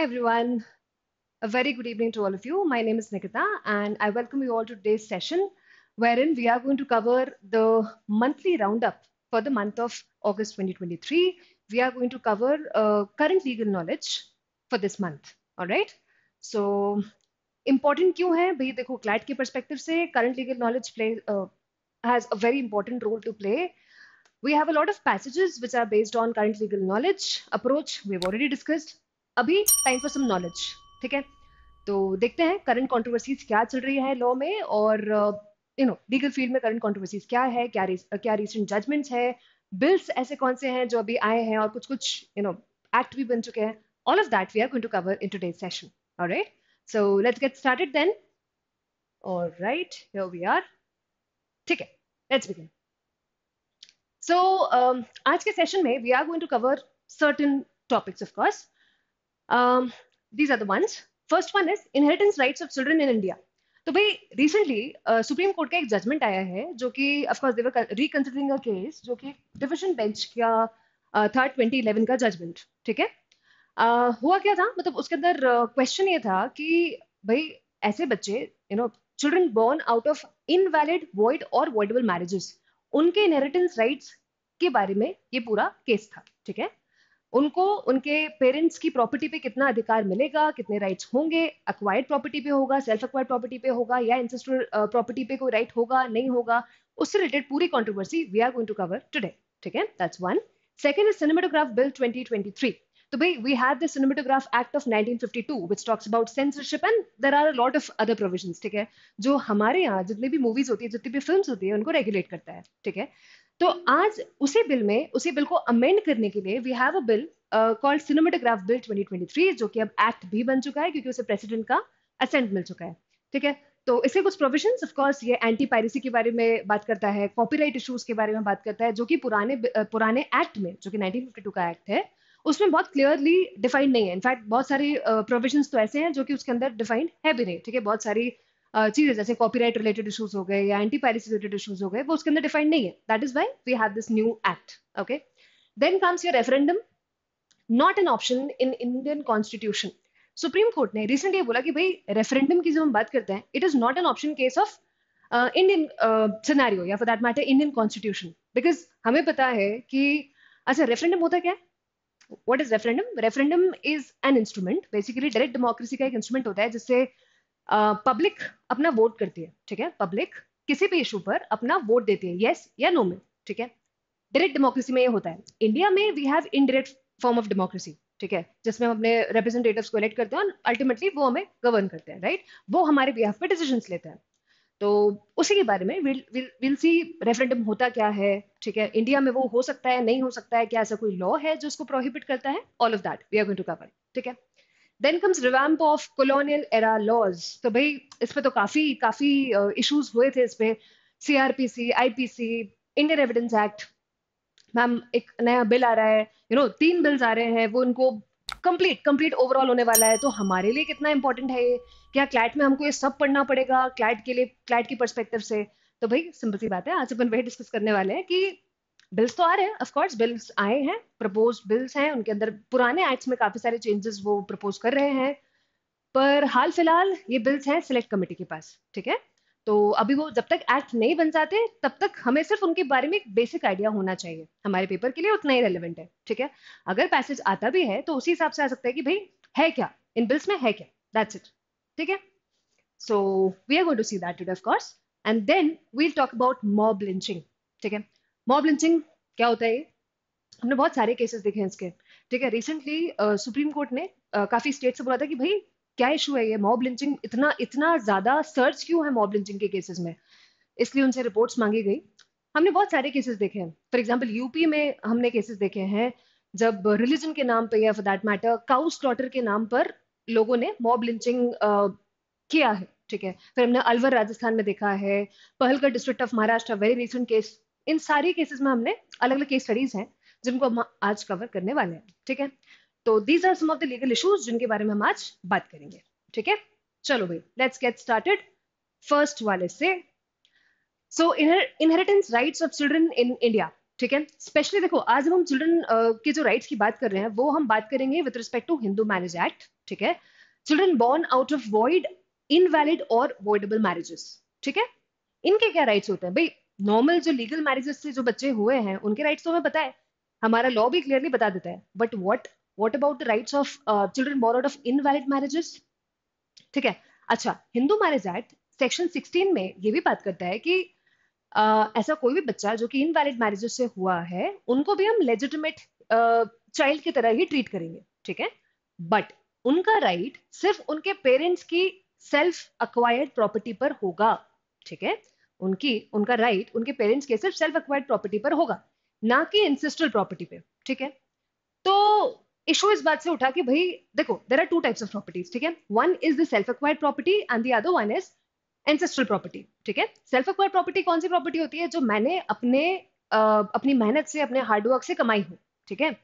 Hi, everyone. A very good evening to all of you. My name is Nikita, and I welcome you all to today's session, wherein we are going to cover the monthly roundup for the month of August 2023. We are going to cover uh, current legal knowledge for this month. All right. So, important क्यों है भाई देखो the के perspective से current legal knowledge play uh, has a very important role to play we have a lot of passages which are based on current legal knowledge approach we've already discussed अभी time for some knowledge ठीक है तो देखते हैं current controversies क्या चल रही है लॉ में और यू नो लीगल फील्ड में करंट कॉन्ट्रोवर्सीज क्या है क्या क्या रिसेंट जजमेंट्स है बिल्स ऐसे कौन से हैं जो अभी आए हैं और कुछ कुछ यू नो एक्ट भी बन चुके हैं all of that we are going to cover in today's session alright so let's get started then alright here we are ठीक है लेट्स बिगिन सो आज के सेशन में we are going to cover certain topics of course Um, these are the ones. First one is inheritance rights of children in India तो भाई recently supreme court का एक judgement आया है जो कि of course they were reconsidering a case जो कि डिविजन बेंच का था ट्वेंटी इलेवन का जजमेंट ठीक है uh, हुआ क्या था मतलब उसके अंदर क्वेश्चन uh, ये था कि भाई ऐसे बच्चे you know children born out of invalid void और वॉइडेबल मैरिजेस उनके इनहेरिटेंस राइट्स के बारे में ये पूरा केस था ठीक है उनको उनके पेरेंट्स की प्रॉपर्टी पे कितना अधिकार मिलेगा कितने राइट्स होंगे अक्वायर्ड प्रॉपर्टी पे होगा सेल्फ अक्वायर्ड प्रॉपर्टी पे होगा या इंसेस्ट्रल प्रॉपर्टी uh, पे कोई राइट होगा नहीं होगा उससे रिलेटेड पूरी controversy we are going to cover today ठीक है that's one second is cinematograph bill twenty तो भाई we have the cinematograph act of two which talks about censorship and there are a lot of other provision ठीक है जो हमारे यहाँ जितने भी मूवीज होती है जितनी भी फिल्म होती है उनको रेगुलेट करता है ठीक है तो आज उसी बिल में उसी बिल को अमेंड करने के लिए we have a bill called cinematograph bill 2023 जो कि अब एक्ट भी बन चुका है क्योंकि उसे प्रेसिडेंट का असेंट मिल चुका है ठीक है तो इसके कुछ प्रोविजन ऑफ कोर्स ये एंटी पायरेसी के बारे में बात करता है कॉपीराइट इशूज के बारे में बात करता है जो कि पुराने uh, पुराने एक्ट में जो कि 1952 का एक्ट है उसमें बहुत क्लियरली डिफाइंड नहीं है इनफैक्ट बहुत सारी प्रोविजन uh, तो ऐसे हैं जो कि उसके अंदर डिफाइंड है भी नहीं ठीक है बहुत सारी चीज़ें जैसे कॉपीराइट रिलेटेड इशूज हो गए या एंटी पायरेसी रिलेटेड इशूज हो गए वो उसके अंदर डिफाइंड नहीं है that is why we have this new act okay then comes your referendum not an option in Indian constitution supreme court ने रिसेंटली बोला कि भाई रेफरेंडम की जो हम बात करते हैं it is not an option case of Indian scenario या for that matter Indian constitution because हमें पता है कि अच्छा रेफरेंडम होता क्या है what is referendum referendum is an instrument basically direct democracy का एक इंस्ट्रूमेंट होता है जिससे पब्लिक अपना वोट करती है ठीक है पब्लिक किसी भी इशू पर अपना वोट देती है येस या नो में ठीक है डायरेक्ट डेमोक्रेसी में ये होता है इंडिया में we have indirect form of democracy ठीक है जिसमें हम अपने रिप्रेजेंटेटिव को इलेक्ट करते हैं और अल्टीमेटली वो हमें गवर्न करते हैं राइट वो हमारे बिहाफ पे डिसीजन लेते हैं तो उसी के बारे में विल विल सी रेफरेंडम होता क्या है ठीक है इंडिया में वो हो सकता है नहीं हो सकता है क्या ऐसा कोई लॉ है जो उसको प्रोहिबिट करता है all of that we are going to cover ठीक है then comes revamp of colonial era laws तो भाई इस पर तो काफ़ी काफ़ी इशूज हुए थे इस पर C R P C I P C Indian evidence act ma'am एक नया बिल आ रहा है यू you नो know, तीन बिल्स आ रहे हैं वो उनको कंप्लीट कंप्लीट ओवरऑल होने वाला है तो हमारे लिए कितना इंपॉर्टेंट है ये क्या क्लाइट में हमको ये सब पढ़ना पड़ेगा क्लाइट के लिए क्लाइट की परस्पेक्टिव से तो भाई सिंपल सी बात है आज अपन वही डिस्कस करने वाले हैं कि बिल्स तो आ रहे हैं ऑफकोर्स बिल्स आए हैं प्रपोज बिल्स हैं उनके अंदर पुराने एक्ट्स में काफ़ी सारे चेंजेस वो प्रपोज कर रहे हैं पर हाल फिलहाल ये बिल्स हैं सिलेक्ट कमेटी के पास ठीक है तो अभी वो जब तक एक्ट नहीं बन जाते तब तक हमें सिर्फ उनके बारे में एक बेसिक आइडिया होना चाहिए हमारे पेपर के लिए उतना ही रेलिवेंट है ठीक है अगर पैसेज आता भी है तो उसी हिसाब से आ सकता है कि भाई है क्या इन बिल्स में है क्या दैट्स इट ठीक है so we are going to see that today of course and then we'll talk about mob lynching ठीक है मॉब लिंचिंग क्या होता है ये हमने बहुत सारे केसेस देखे हैं इसके ठीक है रिसेंटली सुप्रीम कोर्ट ने काफी स्टेट से बोला था कि भाई क्या इशू है ये मॉब लिंचिंग इतना इतना ज्यादा सर्च क्यों है मॉब लिंचिंग के केसेस में इसलिए उनसे रिपोर्ट्स मांगी गई हमने बहुत सारे केसेस देखे हैं फॉर एग्जाम्पल यूपी में हमने केसेस देखे हैं जब रिलीजन के नाम पर या for that matter cow slaughter के नाम पर लोगों ने मॉब लिंचिंग किया है ठीक है फिर हमने अलवर राजस्थान में देखा है Palghar district of Maharashtra very recent case in सारे केसेस में हमने अलग अलग केस स्टडीज हैं जिनको हम आज कवर करने वाले हैं ठीक है तो these are some of the legal issues जिनके बारे में हम आज बात करेंगे ठीक है चलो भाई लेट्स गेट स्टार्टेड फर्स्ट वाले से so inheritance rights of children in India ठीक है स्पेशली देखो आज हम चिल्ड्रन uh, के जो राइट्स की बात कर रहे हैं वो हम बात करेंगे with respect to Hindu marriage act ठीक है children born out of void invalid और वॉइडेबल मैरिजेस ठीक है इनके क्या राइट्स होते हैं भाई नॉर्मल जो लीगल मैरिजेस से जो बच्चे हुए हैं उनके राइट्स तो हमें पता है हमारा लॉ भी क्लियरली बता देता है but what what about the rights of children born out of invalid marriages ठीक है अच्छा हिंदू मैरिज एक्ट सेक्शन 16 में ये भी बात करता है कि uh, ऐसा कोई भी बच्चा जो कि इनवैलिड मैरिजेस से हुआ है उनको भी हम लेजिटिमेट चाइल्ड uh, की तरह ही ट्रीट करेंगे ठीक है बट उनका राइट right सिर्फ उनके पेरेंट्स की सेल्फ अक्वायर्ड प्रॉपर्टी पर होगा ठीक है उनकी उनका राइट right, उनके पेरेंट्स के सिर्फ सेल्फ एक्वायर्ड प्रॉपर्टी पर होगा ना कि इंसेस्ट्रल प्रॉपर्टी पे ठीक है तो इशू इस बात से उठा कि भाई देखो there are two types of properties ठीक है one is the self acquired property and the other one is ancestral property ठीक है सेल्फ एक्वायर्ड प्रॉपर्टी कौन सी प्रॉपर्टी होती है जो मैंने अपने आ, अपनी मेहनत से अपने हार्डवर्क से कमाई हूँ ठीक है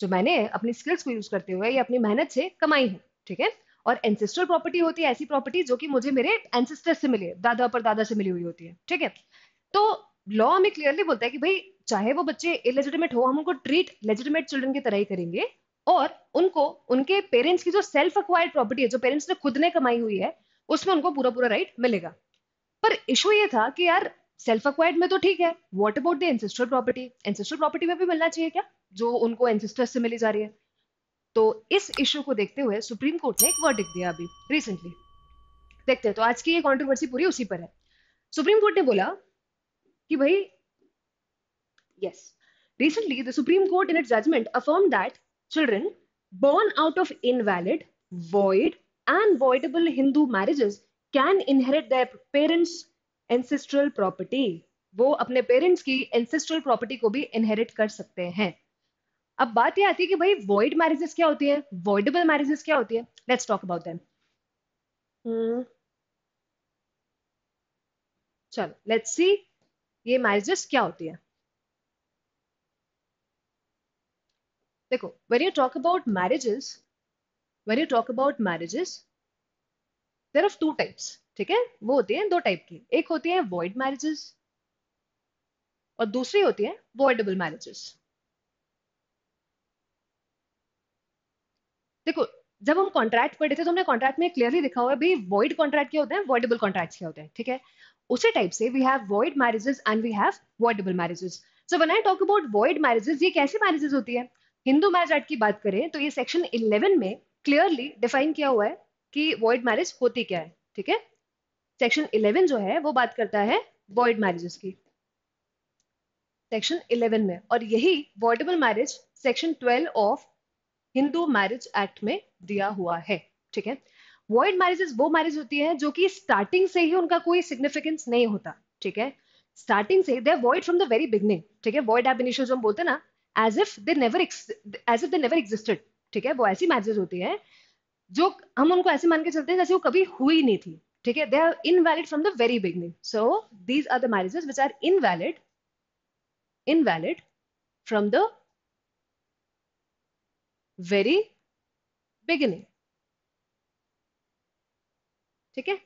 जो मैंने अपनी स्किल्स को यूज करते हुए या अपनी मेहनत से कमाई हूँ ठीक है और एंसेस्ट्रल प्रॉपर्टी होती है ऐसी प्रॉपर्टी जो कि मुझे मेरे एंसेस्टर से मिली दादा पर दादा से मिली हुई होती है ठीक है तो लॉ हमें क्लियरली बोलता है कि भाई चाहे वो बच्चे इलेजिटिमेट हो हम उनको ट्रीट लेजिटिमेट चिल्ड्रन की तरह ही करेंगे और उनको उनके पेरेंट्स की जो सेल्फ अक्वायर्ड प्रॉपर्टी है जो पेरेंट्स ने खुद ने कमाई हुई है उसमें उनको पूरा पूरा राइट मिलेगा पर इशू ये था कि यार सेल्फ अक्वायर्ड में तो ठीक है what about the ancestor property ancestor property में भी मिलना चाहिए क्या जो उनको एंसेस्टर से मिली जा रही है तो इस इश्यू को देखते हुए सुप्रीम कोर्ट ने एक वर्डिक दिया अभी रिसेंटली देखते हैं तो आज की ये कॉन्ट्रोवर्सी पूरी उसी पर है सुप्रीम कोर्ट ने बोला कि भाई yes recently the supreme court in it judgment affirm that children born out of invalid void and voidable Hindu marriages can inherit the parents ancestral property वो अपने पेरेंट्स की एनसेस्ट्रल प्रॉपर्टी को भी इनहेरिट कर सकते हैं अब बात ये आती है कि भाई वॉइड मैरिजेस क्या होती है वॉइडेबल मैरिजेस क्या होती है लेट्स टॉक अबाउट देम चलो लेट्स सी ये मैरिजेस क्या होती है देखो when you talk about marriages when you talk about marriages there of two types ठीक है वो होती है दो टाइप की एक होती है वॉइड मैरिजेस और दूसरी होती है वॉइडेबल मैरिजेस देखो जब हम कॉन्ट्रैक्ट पढ़े थे तो हमने कॉन्ट्रैक्ट में क्लियरली लिखा हुआ है भाई वॉइड कॉन्ट्रैक्ट क्या होते हैं वॉइडेबल कॉन्ट्रैक्ट क्या होते हैं ठीक है उसी टाइप से we have void marriages and we have voidable marriages so one I talk about void marriages ये कैसे मैरिजेस होती है हिंदू मैरिज एक्ट की बात करें तो ये सेक्शन इलेवन में क्लियरली डिफाइन किया हुआ है कि वॉइड मैरिज होती क्या है ठीक है सेक्शन इलेवन जो है वो बात करता है वॉइड मैरिजेस की सेक्शन इलेवन में और यही voidable marriage section twelve of Hindu marriage act में दिया हुआ है ठीक है वॉइड मैरिजेस वो मैरिज होती है जो कि स्टार्टिंग से ही उनका कोई सिग्निफिकेंस नहीं होता ठीक है स्टार्टिंग से they void from the very beginning ठीक है वॉइड एप इनिशियल जो हम बोलते ना as if they never as if they never existed ठीक है वो ऐसी मैरिजेस होती है जो हम उनको ऐसे मान के चलते हैं जैसे वो कभी हुई नहीं थी ठीक है they are invalid from the very beginning so these are the marriages which are invalid invalid from the very beginning ठीक है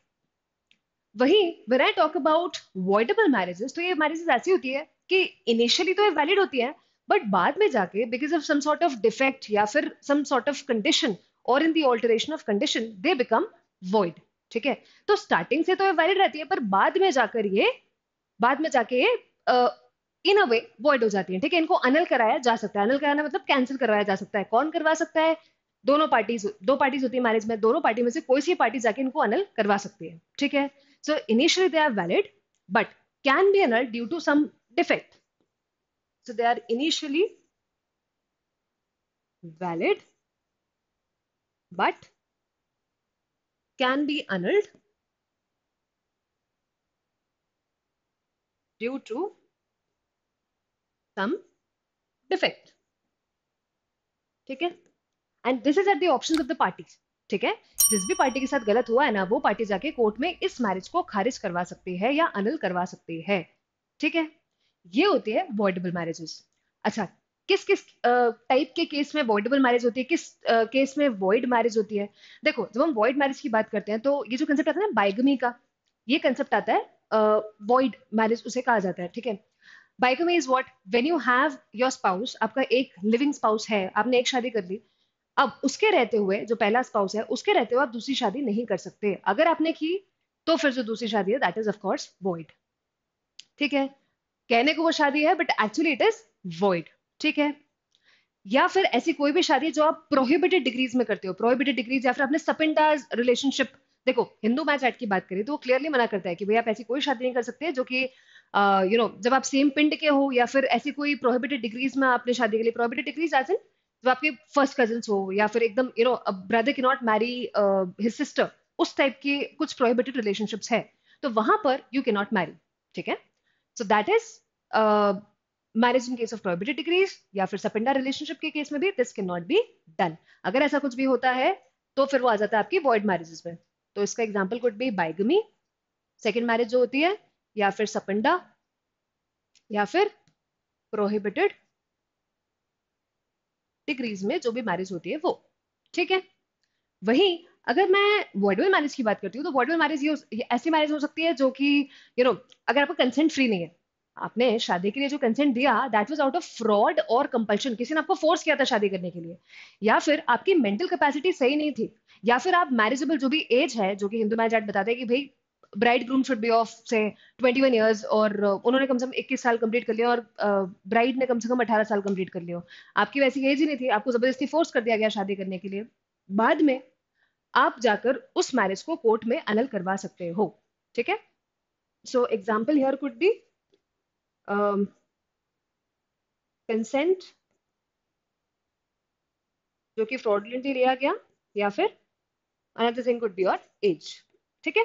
वही when I talk about voidable marriages, तो ये marriages ऐसी होती है कि इनिशियली तो ये वैलिड होती है बट बाद में जाके because of some sort of defect या फिर सम सॉर्ट ऑफ कंडीशन और in the alteration of condition they become void ठीक है तो स्टार्टिंग से तो ये वैलिड रहती है पर बाद में जाकर ये बाद में जाके ये इन अ वे वॉइड हो जाती है ठीक है इनको अनल कराया जा सकता है अनल कराना मतलब कैंसिल करवाया जा सकता है कौन करवा सकता है दोनों पार्टीज दो पार्टीज होती है मैरिज में दोनों पार्टी में से कोई सी पार्टी जाके इनको अनल करवा सकती है ठीक है so initially they are valid but can be annul due to some defect so they are initially valid but can be annulled due to some defect ठीक है and this is at the option of the party ठीक है जिस भी party के साथ गलत हुआ है ना वो पार्टी जाके कोर्ट में इस मैरिज को खारिज करवा सकती है या अनल करवा सकती है ठीक है ये होती है वॉइडेबल मैरिजेस अच्छा किस किस टाइप के केस में वॉइडेबल मैरिज होती है किस केस में वॉइड मैरिज होती है देखो जब हम वॉइड मैरिज की बात करते हैं तो ये जो कंसेप्ट आता है ना बाइगमी का ये कंसेप्ट आता है वॉइड uh, मैरिज उसे कहा जाता है ठीक है by is what when you have your spouse आपका एक लिविंग स्पाउस है आपने एक शादी कर ली अब उसके रहते हुए जो पहला स्पाउस है उसके रहते हुए आप दूसरी शादी नहीं कर सकते अगर आपने की तो फिर जो दूसरी शादी है दैट इज ऑफकोर्स वॉइड ठीक है कहने को वो शादी है but actually it is void ठीक है या फिर ऐसी कोई भी शादी जो आप प्रोहिबिटेड डिग्रीज में करते हो प्रोहिबिटेड डिग्रीज या फिर आपने सपेंडाज रिलेशनशिप देखो हिंदू मैच एक्ट की बात करें तो वो क्लियरली मना करता है कि भाई आप ऐसी कोई शादी नहीं कर सकते जो कि यू नो जब आप सेम पिंड के हो या फिर ऐसी कोई प्रोहिबिटेड डिग्रीज में आपने शादी के लिए प्रोहिबिटेड डिग्रीज एज इन जब आपके फर्स्ट कजन्स हो या फिर एकदम you know brother can not marry his sister उस टाइप के कुछ प्रोहिबिटेड रिलेशनशिप्स है तो वहां पर यू के नॉट मैरी ठीक है so that is marriage in case of prohibited degrees या फिर सपिंडा रिलेशनशिप के केस में भी दिस के नॉट बी डन अगर ऐसा कुछ भी होता है तो फिर वो आ जाता है आपकी वॉइड मैरिजेस में तो इसका example could be bigamy second marriage जो होती है या फिर सपंडा या फिर प्रोहिबिटेड डिग्रीज में जो भी मैरिज होती है वो ठीक है वही अगर मैं वर्डुअल मैरिज की बात करती हूँ तो वर्डुअल मैरिज ये ऐसी मैरिज हो सकती है जो कि यू नो अगर आपका कंसेंट फ्री नहीं है आपने शादी के लिए जो कंसेंट दिया that was out of fraud और कंपल्शन किसी ने आपको फोर्स किया था शादी करने के लिए या फिर आपकी मेंटल कैपेसिटी सही नहीं थी या फिर आप मैरिजेबल जो भी एज है जो कि हिंदू मैरिज एक्ट बताते हैं कि भाई ब्राइड शुड बी ऑफ से 21 ईयर्स और uh, उन्होंने कम से कम इक्कीस साल कंप्लीट कर लिया और ब्राइड uh, ने कम से कम 18 साल कंप्लीट कर लिया आपकी वैसी एज ही नहीं थी आपको जबरदस्ती फोर्स कर दिया गया शादी करने के लिए बाद में आप जाकर उस मैरिज को कोर्ट में अनल करवा सकते हो ठीक है so example here could be consent जो कि फ्रॉडलेंटली लिया गया या फिर another thing could be your age ठीक है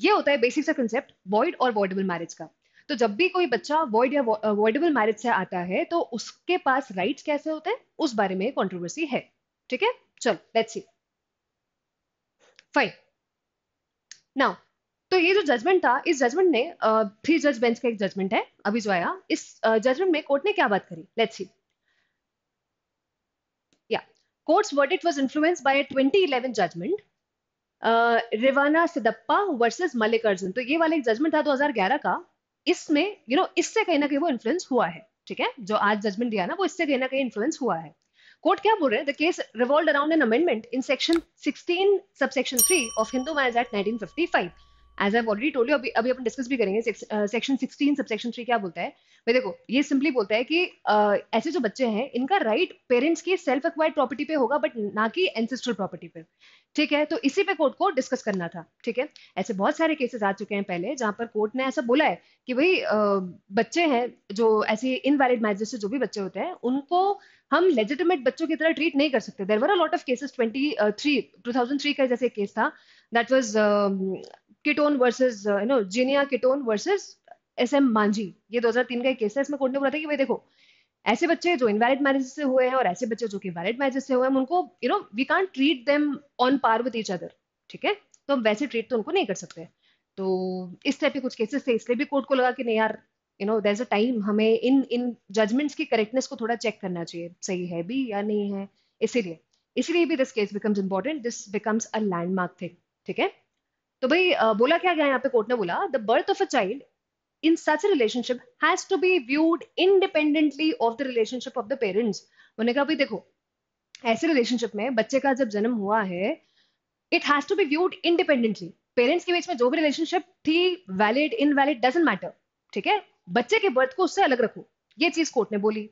ये होता है बेसिक सा कंसेप्ट वॉइड और वॉइडेबल मैरिज का तो जब भी कोई बच्चा वॉइड या वॉइडेबल मैरिज से आता है तो उसके पास राइट कैसे होते हैं उस बारे में कॉन्ट्रोवर्सी है ठीक है चलो लेट्स सी फाइन नाउ तो ये जो जजमेंट था इस जजमेंट ने थ्री जज बेंच का एक जजमेंट है अभी जो आया इस जजमेंट में कोर्ट ने क्या बात करी लेट्स सी या court's verdict was influenced by 2011 judgment Revanasiddappa versus Arjun तो ये वाला एक जजमेंट था 2011 का इसमें यू नो इससे कहीं ना कहीं वो इन्फ्लुएंस हुआ है ठीक है जो आज जजमेंट दिया ना वो इससे कहीं ना कहीं इन्फ्लुएंस हुआ है कोर्ट क्या बोल रहे हैं the case revolve around an amendment in section 16 subsection 3 of Hindu marriage act 1955 as I already told अभी अभी अपन डिस्कस भी करेंगे सेक्शन सिक्सटीन सबसेक्शन थ्री क्या बोलता है भाई देखो ये सिंपली बोलता है कि uh, ऐसे जो बच्चे हैं इनका राइट right पेरेंट्स की सेल्फ एक्वायर्ड प्रॉपर्टी पे होगा बट ना कि एंसेस्ट्रल प्रॉपर्टी पे ठीक है तो इसी पे कोर्ट को डिस्कस करना था ठीक है ऐसे बहुत सारे केसेस आ चुके हैं पहले जहां पर कोर्ट ने ऐसा बोला है कि भाई uh, बच्चे हैं जो ऐसे इनवैलिड मैरिजेस से जो भी बच्चे होते हैं उनको हम लेजिटिमेट बच्चों की तरह ट्रीट नहीं कर सकते there were a lot of cases twenty three two thousand three का जैसे केस था दैट वॉज कीटोन वर्सेस यू नो जीनिया कीटोन वर्सेस एस एम मांझी ये 2003 का एक केस है इसमें कोर्ट ने बोला था कि भाई देखो ऐसे बच्चे जो इनवैलिड मैरिज से हुए हैं और ऐसे बच्चे जो कि वैलिड मैरिज से हुए हैं उनको you know we can't treat them on par with each other ठीक है तो हम वैसे ट्रीट तो उनको नहीं कर सकते तो इस टाइप के कुछ केसेस थे इसलिए भी कोर्ट को लगा कि नहीं यार you know there a time हमें इन इन जजमेंट्स की करेक्टनेस को थोड़ा चेक करना चाहिए सही है भी या नहीं है इसीलिए इसीलिए भी this case becomes important this becomes a landmark thing ठीक है तो भाई बोला क्या गया यहाँ पे कोर्ट ने बोला the birth of a child in such relationship has to be viewed independently of the relationship of the parents उन्होंने कहा भाई देखो ऐसे रिलेशनशिप में बच्चे का जब जन्म हुआ है it has to be viewed independently parents के बीच में जो भी रिलेशनशिप थी वैलिड इनवैलिड डजेंट मैटर ठीक है बच्चे के बर्थ को उससे अलग रखो ये चीज कोर्ट ने बोली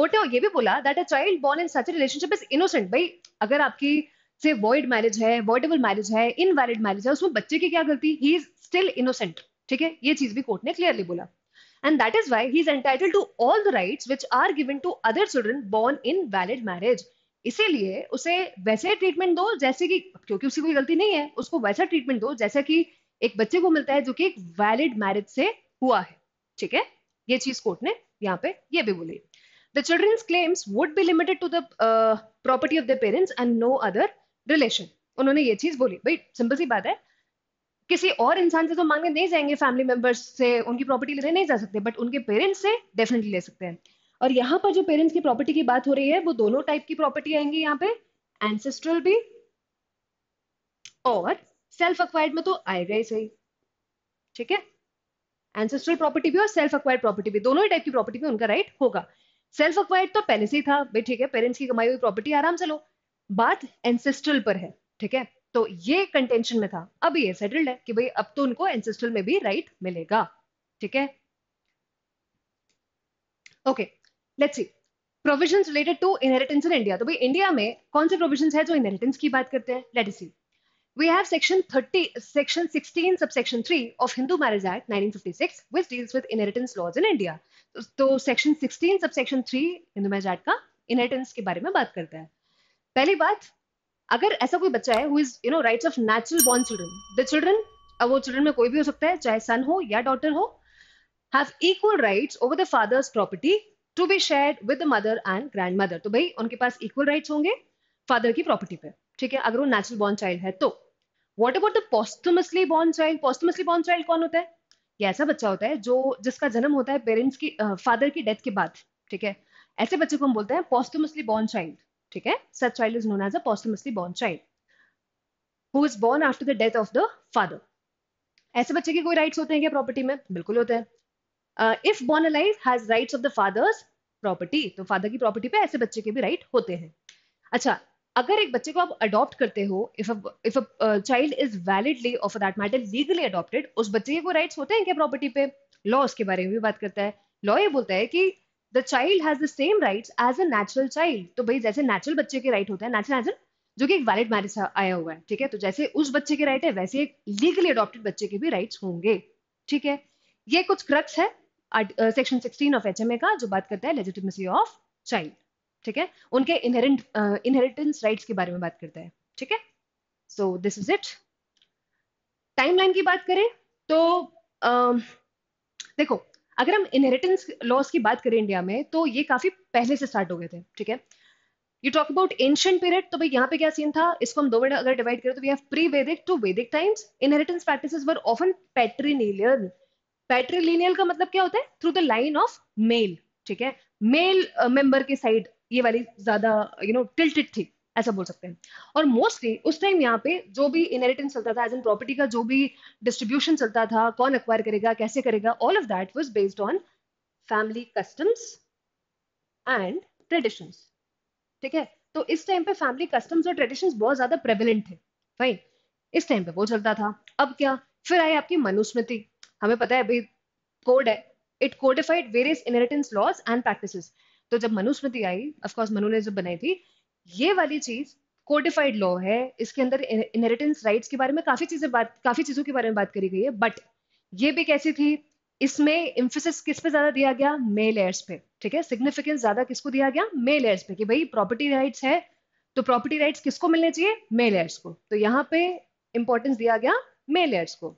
कोर्ट ने ये भी बोला that a child born in such relationship is innocent भाई अगर आपकी से वॉइड मैरिज है वॉइडेबल मैरिज है इनवैलिड मैरिज है उसमें बच्चे की क्या गलती ही इज स्टिल इनोसेंट ठीक है ये चीज भी कोर्ट ने क्लियरली बोला and that is why he is entitled to all the rights which are given to other children born in valid marriage इसीलिए उसे वैसे ट्रीटमेंट दो जैसे कि क्योंकि उसकी कोई गलती नहीं है उसको वैसा ट्रीटमेंट दो जैसा कि एक बच्चे को मिलता है जो कि एक वैलिड मैरिज से हुआ है ठीक है ये चीज कोर्ट ने यहाँ पे ये भी बोली the children's claims would be limited to the property of the parents and no other relation उन्होंने ये चीज बोली भाई सिंपल सी बात है किसी और इंसान से तो मांगने नहीं जाएंगे फैमिली मेंबर्स से उनकी प्रॉपर्टी लेने नहीं जा सकते बट उनके पेरेंट्स से डेफिनेटली ले सकते हैं और यहाँ पर जो पेरेंट्स की प्रॉपर्टी की बात हो रही है वो दोनों टाइप की प्रॉपर्टी आएंगी यहाँ पे एंसेस्ट्रल भी और सेल्फ अक्वायर्ड में तो आएगा ही सही ठीक है एंसेस्ट्रल प्रॉपर्टी भी और सेल्फ अक्वायर्ड प्रॉपर्टी भी दोनों ही टाइप की प्रॉपर्टी में उनका राइट होगा सेल्फ अक्वायर्ड तो पहले से ही था भाई ठीक है पेरेंट्स की कमाई हुई प्रॉपर्टी आराम से लो बात एंसेस्ट्रल पर है ठीक है तो ये कंटेंशन में था अब ये सेटल्ड है कि भाई अब तो उनको एंसेस्ट्रल में भी राइट मिलेगा ठीक है okay let's see provisions related to inheritance in India तो भाई इंडिया में कौन से प्रोविजंस है जो इनहेरिटेंस की बात करते हैं let see we have section 30 section 16 sub section 3 of Hindu marriage act 1956 which deals with inheritance laws in India तो section 16 sub section 3 Hindu marriage act का इनहेरिटेंस के बारे में बात करता है पहली बात अगर ऐसा कोई बच्चा है who is you know rights of natural born children the children वो चिल्ड्रन में कोई भी हो सकता है चाहे सन हो या डॉटर हो have equal rights over the father's property to be share with the mother and grandmother तो भाई उनके पास इक्वल राइट्स होंगे फादर की प्रॉपर्टी पे ठीक है अगर वो नेचुरल बॉर्न चाइल्ड है तो what about the posthumously born child posthumously born child कौन होता है ये ऐसा बच्चा होता है जो जिसका जन्म होता है पेरेंट्स की फादर की डेथ के बाद ठीक है ऐसे बच्चे को हम बोलते हैं पॉस्टमसली बॉर्न चाइल्ड ठीक है such child is known as a posthumously born child who is born after the death of the father ऐसे बच्चे के कोई राइट्स होते हैं क्या प्रॉपर्टी में बिल्कुल होते हैं if born alive has rights of the father's property तो फादर की प्रॉपर्टी पे ऐसे बच्चे के भी राइट right होते हैं अच्छा अगर एक बच्चे को आप अडॉप्ट करते हो if if a child is validly of that matter legally adopted उस बच्चे के कोई राइट्स होते हैं क्या प्रॉपर्टी पे लॉ उसके बारे में भी बात करता है लॉ ये बोलता है कि the child has the same rights as a natural child तो भाई जैसे नेचुरल बच्चे के राइट होते हैं नेचुरल एजन जो कि एक वैलिड मैरिज आया हुआ है ठीक है तो जैसे उस बच्चे के राइट है वैसे एक लीगली अडोप्टेड बच्चे के भी राइट्स होंगे ठीक है ये कुछ क्रक्स है सेक्शन सिक्सटीन ऑफ एच का जो बात करता है लेजिटिमेसी ऑफ चाइल्ड ठीक है उनके इनहेरेंट इनहेरिटेंस राइट्स के बारे में बात करता है ठीक है so this is it timeline की बात करें तो uh, देखो अगर हम इनहेरिटेंस लॉस की बात करें इंडिया में तो ये काफी पहले से स्टार्ट हो गए थे ठीक है you talk about ancient period तो भाई यहाँ पे क्या सीन था इसको हम दो मिनट अगर डिवाइड करें तो we have pre Vedic to Vedic times inheritance practices were often patrilineal patrilineal का मतलब क्या होता है through the line of male ठीक है मेल मेंबर uh, के साइड ये वाली ज्यादा यू नो टिल्टेड थी ऐसा बोल सकते हैं और मोस्टली उस टाइम यहाँ पे जो भी इनहेरिटेंस चलता था एज एन प्रॉपर्टी का जो भी डिस्ट्रीब्यूशन चलता था कौन अक्वायर करेगा कैसे करेगा all of that was based on family customs and traditions ठीक है तो इस टाइम पे फैमिली कस्टम्स और ट्रेडिशंस बहुत ज्यादा प्रेवलेंट थे राइट इस टाइम पे वो चलता था अब क्या फिर आई आपकी मनुस्मृति हमें पता है अभी कोड है it codified various inheritance laws and practice तो जब मनुस्मृति आई ऑफकोर्स मनु ने जब बनाई थी ये वाली चीज कोडिफाइड लॉ है इसके अंदर इनहेरिटेंस राइट्स के बारे में काफी चीजें बात काफी चीजों के बारे में बात करी गई है बट ये भी कैसी थी इसमें इम्फोसिस किस पे ज्यादा दिया गया मेल एयर्स पे ठीक है सिग्निफिकेंस ज्यादा किसको दिया गया मेल एयर्स पे कि भाई प्रॉपर्टी राइट्स है तो प्रॉपर्टी राइट्स किसको मिलने चाहिए मेल एयर्स को तो यहाँ पे इंपॉर्टेंस दिया गया मेल एयर्स को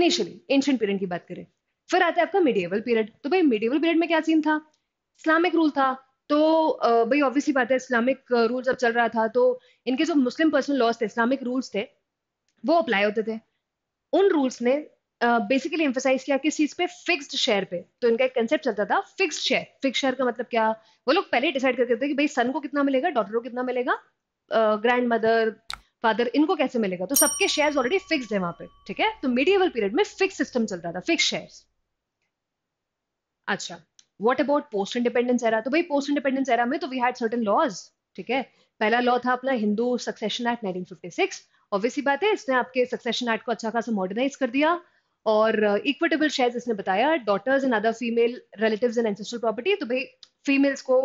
इनिशियली एंशियंट पीरियड की बात करें फिर आता है आपका मिडिएवल पीरियड तो भाई मिडिएवल पीरियड में क्या सीन था इस्लामिक रूल था तो भाई ऑब्वियसली बात है इस्लामिक रूल जब चल रहा था तो इनके जो मुस्लिम पर्सनल लॉज थे इस्लामिक रूल्स थे वो अप्लाई होते थे उन रूल्स ने बेसिकली एम्फोसाइज किया किस चीज पे फिक्स्ड शेयर पे तो इनका एक कंसेप्ट चलता था फिक्स्ड शेयर फिक्स शेयर का मतलब क्या वो लोग पहले डिसाइड करते थे कि भाई सन को कितना मिलेगा डॉटर को कितना मिलेगा ग्रैंड मदर फादर इनको कैसे मिलेगा तो सबके शेयर्स ऑलरेडी फिक्स्ड है वहां पे ठीक है तो मीडियवल पीरियड में फिक्स सिस्टम चलता था फिक्स शेयर्स अच्छा what about post independence era तो भाई पोस्ट इंडिपेंडेंस एरा में तो वी हैड सर्टन लॉज ठीक है पहला लॉ था अपना हिंदू सक्सेशन एक्ट 1956 ऑब्वियसली बात है इसने आपके सक्सेशन एक्ट को अच्छा खासा मॉडर्नाइज कर दिया और इक्विटेबल uh, शेयर्स इसने बताया daughters and other female relative and ancestral property तो भाई फीमेल्स को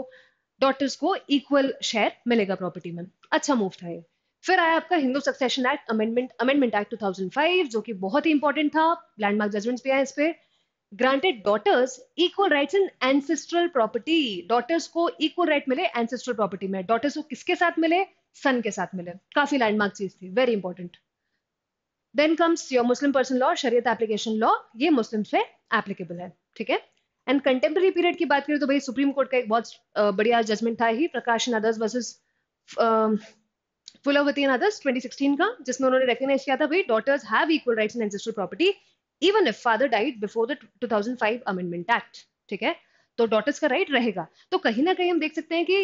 डॉटर्स को इक्वल शेयर मिलेगा प्रॉपर्टी में अच्छा मूव था ये फिर आया आपका Hindu succession act amendment amendment act 2005 जो कि बहुत ही इंपॉर्टेंट था लैंडमार्क जजमेंट्स भी आए इस पर granted daughters equal rights in ancestral property daughters को इक्वल राइट मिले एंसेस्ट्रल प्रॉपर्टी में डॉटर्स को किसके साथ मिले सन के साथ मिले काफी लैंडमार्क चीज थी very important then comes your Muslim person law Shariat application law ये मुस्लिम से एप्लीकेबल है ठीक है एंड कंटेम्प्रेरी पीरियड की बात करें तो भाई सुप्रीम कोर्ट का एक बहुत बढ़िया जजमेंट था ही Prakash and others versus Phulavati and others 2016 का जिसमें उन्होंने रिकग्नाइज किया था भाई daughters have equal rights in ancestral property even if father died before the 2005 amendment act ठीक है तो डॉटर्स का राइट रहेगा तो कहीं ना कहीं हम देख सकते हैं कि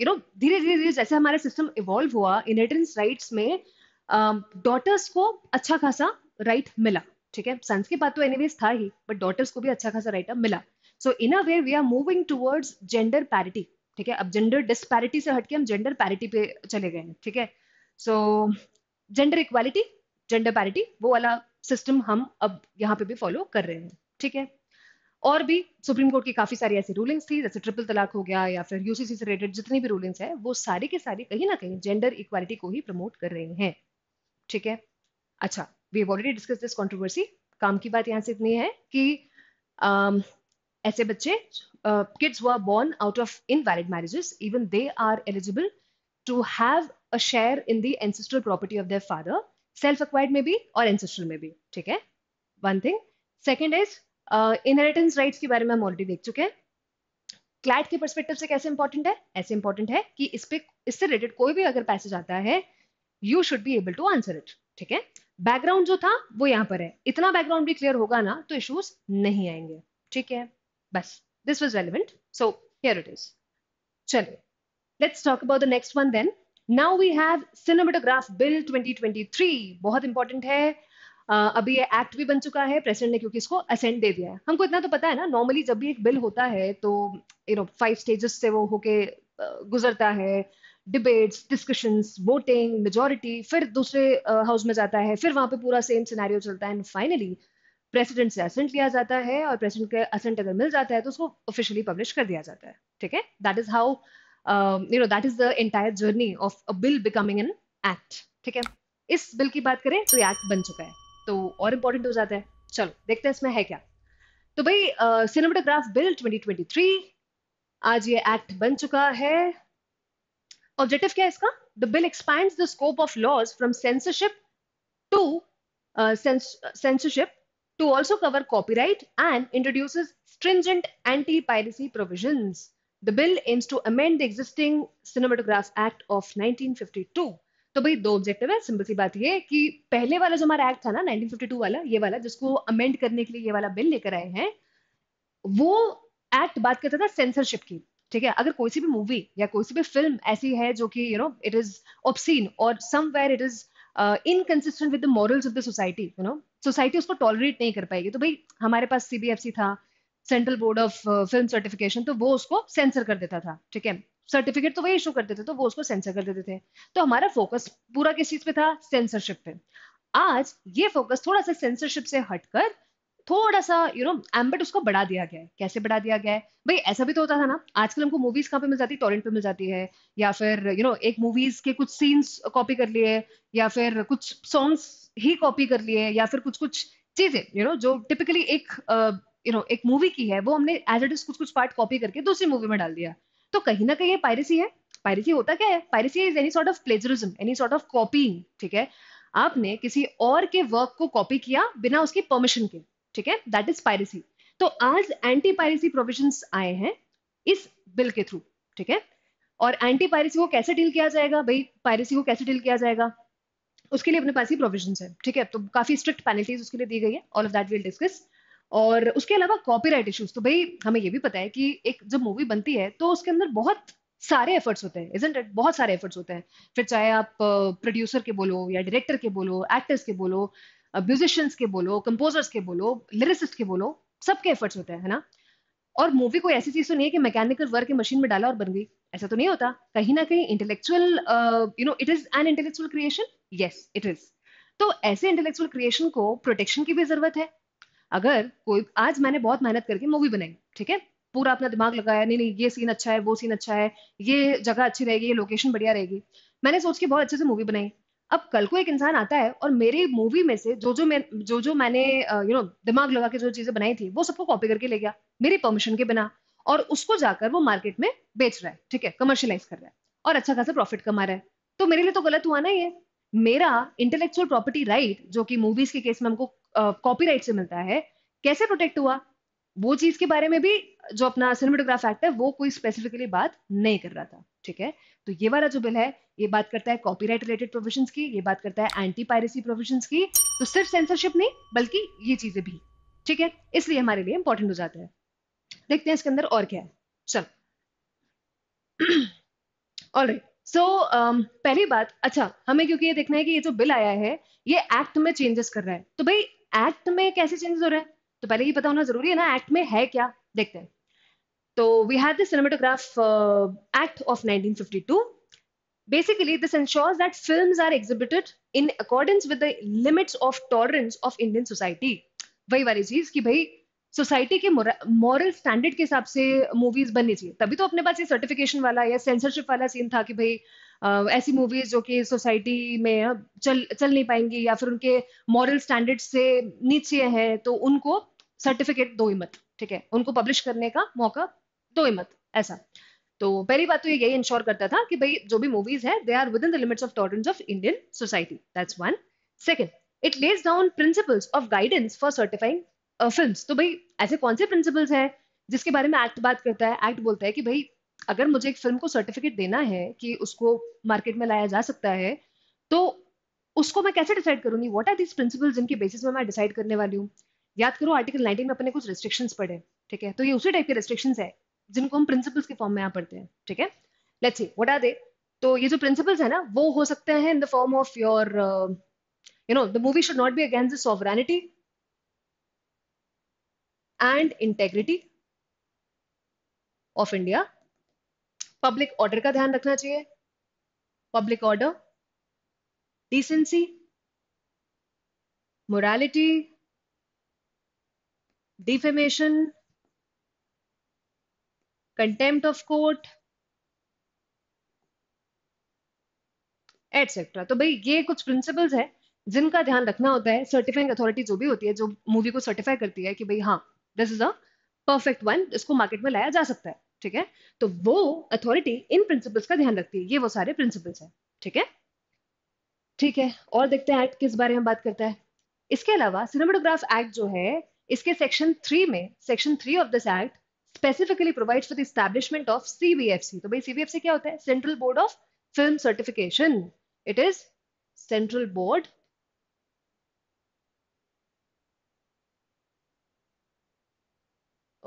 यू नो धीरे धीरे धीरे जैसे हमारा सिस्टम इवॉल्व हुआ इनहेरिटेंस राइट्स में डॉटर्स um, को अच्छा खासा राइट मिला ठीक है सन्स के बाद तो एनीवेज था ही बट डॉटर्स को भी अच्छा खासा राइट अब मिला so in a way we are moving towards gender parity ठीक है अब जेंडर डिस्पैरिटी से हटके हम जेंडर पैरिटी पे चले गए हैं ठीक है so gender equality gender parity वो वाला सिस्टम हम अब यहाँ पे भी फॉलो कर रहे हैं ठीक है और भी सुप्रीम कोर्ट की काफी सारी ऐसी रूलिंग्स थी जैसे ट्रिपल तलाक हो गया या फिर यूसीसी से रिलेटेड जितनी भी रूलिंग्स है वो सारी के सारी कहीं ना कहीं जेंडर इक्वालिटी को ही प्रमोट कर रहे हैं ठीक है अच्छा we have already discuss this controversy काम की बात यहाँ से इतनी है कि um, ऐसे बच्चे किड्स हुआ born out of invalid marriages even they are eligible to have a share in the ancestral property of their father self acquired में भी और एंसेस्ट्रल में भी ठीक है one thing second is inheritance rights के बारे में हम ऑलरेडी देख चुके हैं क्लैट के परस्पेक्टिव से कैसे इंपॉर्टेंट है ऐसे इंपॉर्टेंट है कि इस पे इससे रिलेटेड कोई भी अगर पैसेज आता है you should be able to answer it ठीक है बैकग्राउंड जो था वो यहां पर है इतना बैकग्राउंड भी क्लियर होगा ना तो इश्यूज नहीं आएंगे ठीक है बस this was relevant so here it is चलिए let's talk about the next one then now we have cinematograph bill 2023 बहुत इंपॉर्टेंट है uh, अभी ये एक्ट भी बन चुका है प्रेसिडेंट ने क्योंकि इसको असेंट दे दिया है हमको इतना तो पता है ना नॉर्मली जब भी एक बिल होता है तो यू नो फाइव स्टेजेस से वो होके गुजरता है डिबेट्स डिस्कशंस वोटिंग मेजोरिटी फिर दूसरे हाउस uh, में जाता है फिर वहां पे पूरा सेम सिनेरियो चलता है एंड फाइनली प्रेसिडेंट से असेंट लिया जाता है और प्रेसिडेंट के असेंट अगर मिल जाता है तो उसको ऑफिशियली पब्लिश कर दिया जाता है ठीक है that is how um, you know that is the entire journey of a bill becoming an act ठीक है इस बिल की बात करें तो ये एक्ट बन चुका है तो और इम्पोर्टेंट हो जाता है चलो देखते हैं इसमें है क्या तो भाई सिनेमाटोग्राफ बिल 2023 आज ये एक्ट बन चुका है ऑब्जेक्टिव क्या है इसका the bill expand the scope of laws from censorship to censorship to also cover copyright and introduces stringent anti-piracy provisions. The bill aims to amend the existing cinematograph act of 1952. तो भाई दो objective है simple सी बात ये कि पहले वाला जो हमारा एक्ट था ना 1952 वाला ये वाला जिसको अमेंड करने के लिए ये वाला बिल लेकर आए हैं वो एक्ट बात करता था सेंसरशिप की ठीक है अगर कोई सी भी मूवी या कोई सी भी फिल्म ऐसी है जो कि you know it is obscene और somewhere it is inconsistent with the morals of the society you know society उसको टॉलरेट नहीं कर पाएगी तो भाई हमारे पास सीबीएफसी था central board of film certification तो वो उसको सेंसर कर देता था ठीक है सर्टिफिकेट तो वही इशू करते थे तो वो उसको सेंसर कर देते थे तो हमारा फोकस पूरा किस चीज पे था सेंसरशिप पे आज ये फोकस थोड़ा सा सेंसरशिप से हटकर थोड़ा सा यू नो एम्बेट उसको बढ़ा दिया गया है कैसे बढ़ा दिया गया है भाई ऐसा भी तो होता था ना आजकल हमको मूवीज कहाँ पे मिल जाती है टॉरेंट पे मिल जाती है या फिर यू you नो know, एक मूवीज के कुछ सीन्स कॉपी कर लिए या फिर कुछ सॉन्ग्स ही कॉपी कर लिए या फिर कुछ कुछ चीजें यू नो जो टिपिकली एक यू नो एक मूवी की है वो हमने एज इट इज कुछ कुछ पार्ट कॉपी करके दूसरी मूवी में डाल दिया तो कहीं ना कहीं ये पायरेसी है पायरेसी होता क्या है piracy is any sort of plagiarism any sort of copying ठीक है आपने किसी और के वर्क को कॉपी किया बिना उसकी परमिशन के ठीक है दैट इज पायरेसी तो आज एंटी पायरेसी प्रोविजन आए हैं इस बिल के थ्रू ठीक है और एंटी पायरेसी को कैसे डील किया जाएगा भाई पायरेसी को कैसे डील किया जाएगा उसके लिए अपने पास ही प्रोविजन है ठीक है तो काफी स्ट्रिक्ट पेनल्टीज उसके लिए दी गई है all of that will discuss और उसके अलावा कॉपीराइट इश्यूज तो भाई हमें ये भी पता है कि एक जब मूवी बनती है तो उसके अंदर बहुत सारे एफर्ट्स होते हैं इजेंट इट बहुत सारे एफर्ट्स होते हैं फिर चाहे आप प्रोड्यूसर के बोलो या डायरेक्टर के बोलो एक्टर्स के बोलो म्यूजिशियंस के बोलो कंपोजर्स के बोलो लिरिसिस्ट के बोलो सबके एफर्ट्स होते हैं है ना और मूवी कोई ऐसी चीज तो नहीं है कि मैकेनिकल वर्क मशीन में डाला और बन गई ऐसा तो नहीं होता कहीं ना कहीं intellectual you know it is an intellectual creation yes it is तो ऐसे इंटेलेक्चुअल क्रिएशन को प्रोटेक्शन की भी जरूरत है अगर कोई आज मैंने बहुत मेहनत करके मूवी बनाई ठीक है पूरा अपना दिमाग लगाया नहीं नहीं ये सीन अच्छा है वो सीन अच्छा है ये जगह अच्छी रहेगी ये लोकेशन बढ़िया रहेगी मैंने सोच के बहुत अच्छे से मूवी बनाई अब कल को एक इंसान आता है और मेरी मूवी में से जो जो मैं जो जो मैंने यू नो दिमाग लगा के जो चीजें बनाई थी वो सबको कॉपी करके ले गया मेरी परमिशन के बिना और उसको जाकर वो मार्केट में बेच रहा है ठीक है कमर्शियलाइज कर रहा है और अच्छा खासा प्रॉफिट कमा रहा है तो मेरे लिए तो गलत हुआ ना ये मेरा इंटेलेक्चुअल प्रॉपर्टी राइट जो कि मूवीज के केस में हमको कॉपीराइट uh, से मिलता है कैसे प्रोटेक्ट हुआ वो चीज के बारे में भी जो अपना सिनेमाटोग्राफ एक्ट है वो कोई स्पेसिफिकली बात नहीं कर रहा था ठीक है तो ये वाला जो बिल है ये बात करता है कॉपीराइट रिलेटेड प्रोविजंस की ये बात करता है एंटी पायरेसी प्रोविजंस की तो सिर्फ सेंसरशिप नहीं बल्कि ये चीजें भी ठीक है इसलिए हमारे लिए इंपॉर्टेंट हो जाता है देखते हैं इसके अंदर और क्या है चल ऑल राइट सो पहली बात अच्छा हमें क्योंकि ये देखना है कि ये जो बिल आया है ये एक्ट में चेंजेस कर रहा है तो भाई एक्ट में कैसे चेंजेस हो रहे हैं तो पहले ये पता होना जरूरी है ना एक्ट में है क्या देखते हैं तो we had the cinematograph uh, act of 1952 basically this ensures that films are exhibited in accordance with the limits of tolerance of indian society वही वाली चीज कि भाई सोसाइटी के मॉरल स्टैंडर्ड के हिसाब से मूवीज बननी चाहिए तभी तो अपने पास ये सर्टिफिकेशन वाला या सेंसरशिप वाला सीन था कि भाई ऐसी मूवीज जो कि सोसाइटी में चल चल नहीं पाएंगी या फिर उनके मॉरल स्टैंडर्ड से नीचे है तो उनको सर्टिफिकेट दो ही मत ठीक है उनको पब्लिश करने का मौका दो ही मत ऐसा तो पहली बात तो ये यही इंश्योर करता था कि भाई जो भी मूवीज है they are within the limits of tolerance of Indian society that's one second it lays down principles of guidance for certifying film तो भाई ऐसे कौन से प्रिंसिपल्स हैं जिसके बारे में एक्ट बात करता है एक्ट बोलता है कि भाई अगर मुझे एक फिल्म को सर्टिफिकेट देना है कि उसको मार्केट में लाया जा सकता है तो उसको मैं कैसे डिसाइड करूंगी वॉट आर दीज प्रिंसिपल जिनके बेसिस में मैं डिसाइड करने वाली हूँ याद करो आर्टिकल नाइनटीन में अपने कुछ रिस्ट्रिक्शंस पड़े ठीक है तो ये उसी टाइप के रिस्ट्रिक्शन है जिनको हम प्रिंसिपल्स के फॉर्म में यहाँ पढ़ते हैं ठीक है let's see what are they तो ये जो प्रिंसिपल्स है ना वो हो सकते हैं in the form of your you know the movie should not be against the sovereignty and integrity of India public order का ध्यान रखना चाहिए public order decency morality defamation contempt of court etcetera तो भाई ये कुछ प्रिंसिपल्स है जिनका ध्यान रखना होता है सर्टिफाइंग अथॉरिटी जो भी होती है जो मूवी को सर्टिफाई करती है कि भाई हाँ this is a perfect one इसको मार्केट में लाया जा सकता है ठीक है तो वो अथॉरिटी इन प्रिंसिपल्स का ध्यान रखती है ये वो सारे प्रिंसिपल्स हैं ठीक है ठीक है और देखते हैं एक्ट किस बारे में बात करता है इसके अलावा सिनेमाटोग्राफ एक्ट जो है इसके सेक्शन थ्री में section three of this act specifically provides for the establishment of CBFC तो भाई सीबीएफसी क्या होता है central board of film certification it is central board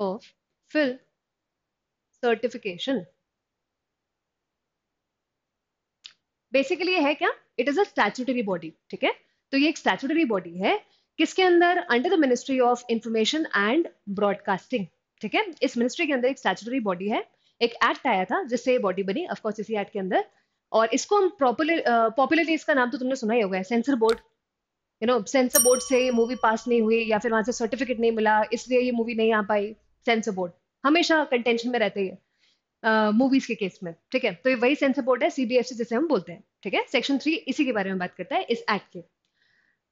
of film certification basically ये है क्या it is a statutory body ठीक है तो ये एक स्टैचुटरी बॉडी है किसके अंदर under the ministry of information and broadcasting ठीक है इस मिनिस्ट्री के अंदर एक स्टैचुटरी बॉडी है एक एक्ट आया था जिससे ये बॉडी बनी ऑफ कोर्स इसी एक्ट के अंदर और इसको हम प्रॉपरली पॉपुलरली uh, इसका नाम तो तुमने सुना ही होगा censor board you know censor board से मूवी पास नहीं हुई या फिर वहां से सर्टिफिकेट नहीं मिला इसलिए ये मूवी नहीं आ पाई सेंसर बोर्ड हमेशा कंटेंशन में रहते हैं मूवीज uh, के केस में ठीक है तो ये वही सेंसर बोर्ड है सीबीएसई e जैसे हम बोलते हैं ठीक है सेक्शन थ्री इसी के बारे में बात करता है इस एक्ट के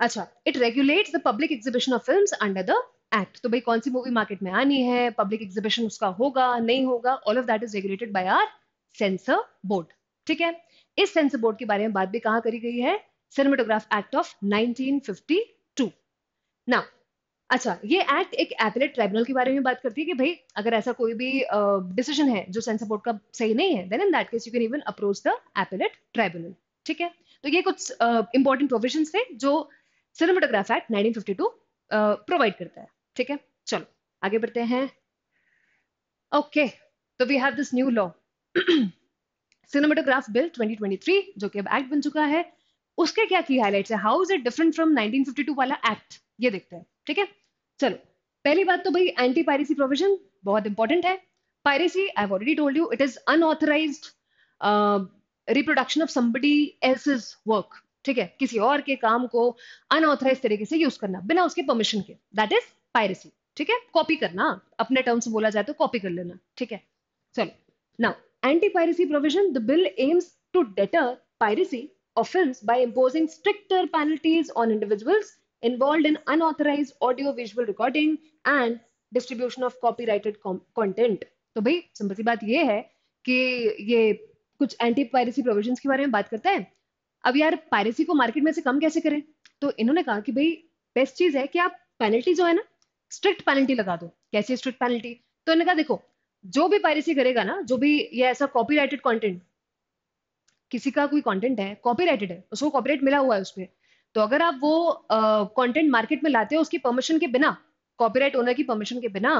अच्छा it regulate the public exhibition of film under the act तो भाई कौन सी मूवी मार्केट में आनी है पब्लिक एग्जीबिशन उसका होगा नहीं होगा all of that is regulated by our censor board ठीक है इस सेंसर बोर्ड के बारे में बात भी कहा करी गई है सिनेमेटोग्राफ एक्ट ऑफ 1952 नाउ अच्छा ये एक्ट एक एथलेट ट्राइब्यूनल के बारे में बात करती है कि भाई अगर ऐसा कोई भी डिसीजन uh, है जो सेंसर बोर्ड का सही नहीं है then in that case you can even approach the appellate tribunal ठीक है तो ये कुछ इंपॉर्टेंट uh, प्रोविजन थे जो सिनेमाटोग्राफ एक्ट नाइनटीन प्रोवाइड करता है ठीक है चलो आगे बढ़ते हैं ओके तो we have this new law cinematograph bill 2023 जो कि अब एक्ट बन चुका है उसके क्या की हाईलाइट्स है how is it different from 1952 वाला एक्ट ये देखते हैं ठीक है चलो पहली बात तो भाई एंटी पायरेसी प्रोविजन बहुत इंपॉर्टेंट है piracy I already told you it is unauthorised reproduction of somebody else's work ठीक है किसी और के काम को अनऑथराइज तरीके से यूज करना बिना उसके परमिशन के दैट इज पायरेसी ठीक है कॉपी करना अपने टर्म्स बोला जाए तो कॉपी कर लेना ठीक है चलो now anti piracy provision the bill aims to deter piracy offence by imposing stricter penalties on individuals involved in unauthorized audio visual recording and distribution of copyrighted content तो भाई सिंपल सी बात ये है कि ये कुछ एंटी पायरेसी प्रोविजंस के बारे में बात करता है अब यार पायरेसी को मार्केट में से कम कैसे करें तो इन्होंने कहा कि भाई बेस्ट चीज है कि आप पेनल्टी जो है ना स्ट्रिक्ट पेनल्टी लगा दो कैसी स्ट्रिक्ट पेनल्टी तो इन्होंने कहा देखो जो भी पायरेसी करेगा ना जो भी ये ऐसा कॉपीराइटेड कंटेंट किसी का कोई कंटेंट है कॉपीराइटेड है उसको कॉपीराइट मिला हुआ है उसमें तो अगर आप वो कंटेंट uh, मार्केट में लाते हो उसकी परमिशन के बिना कॉपीराइट ओनर की परमिशन के बिना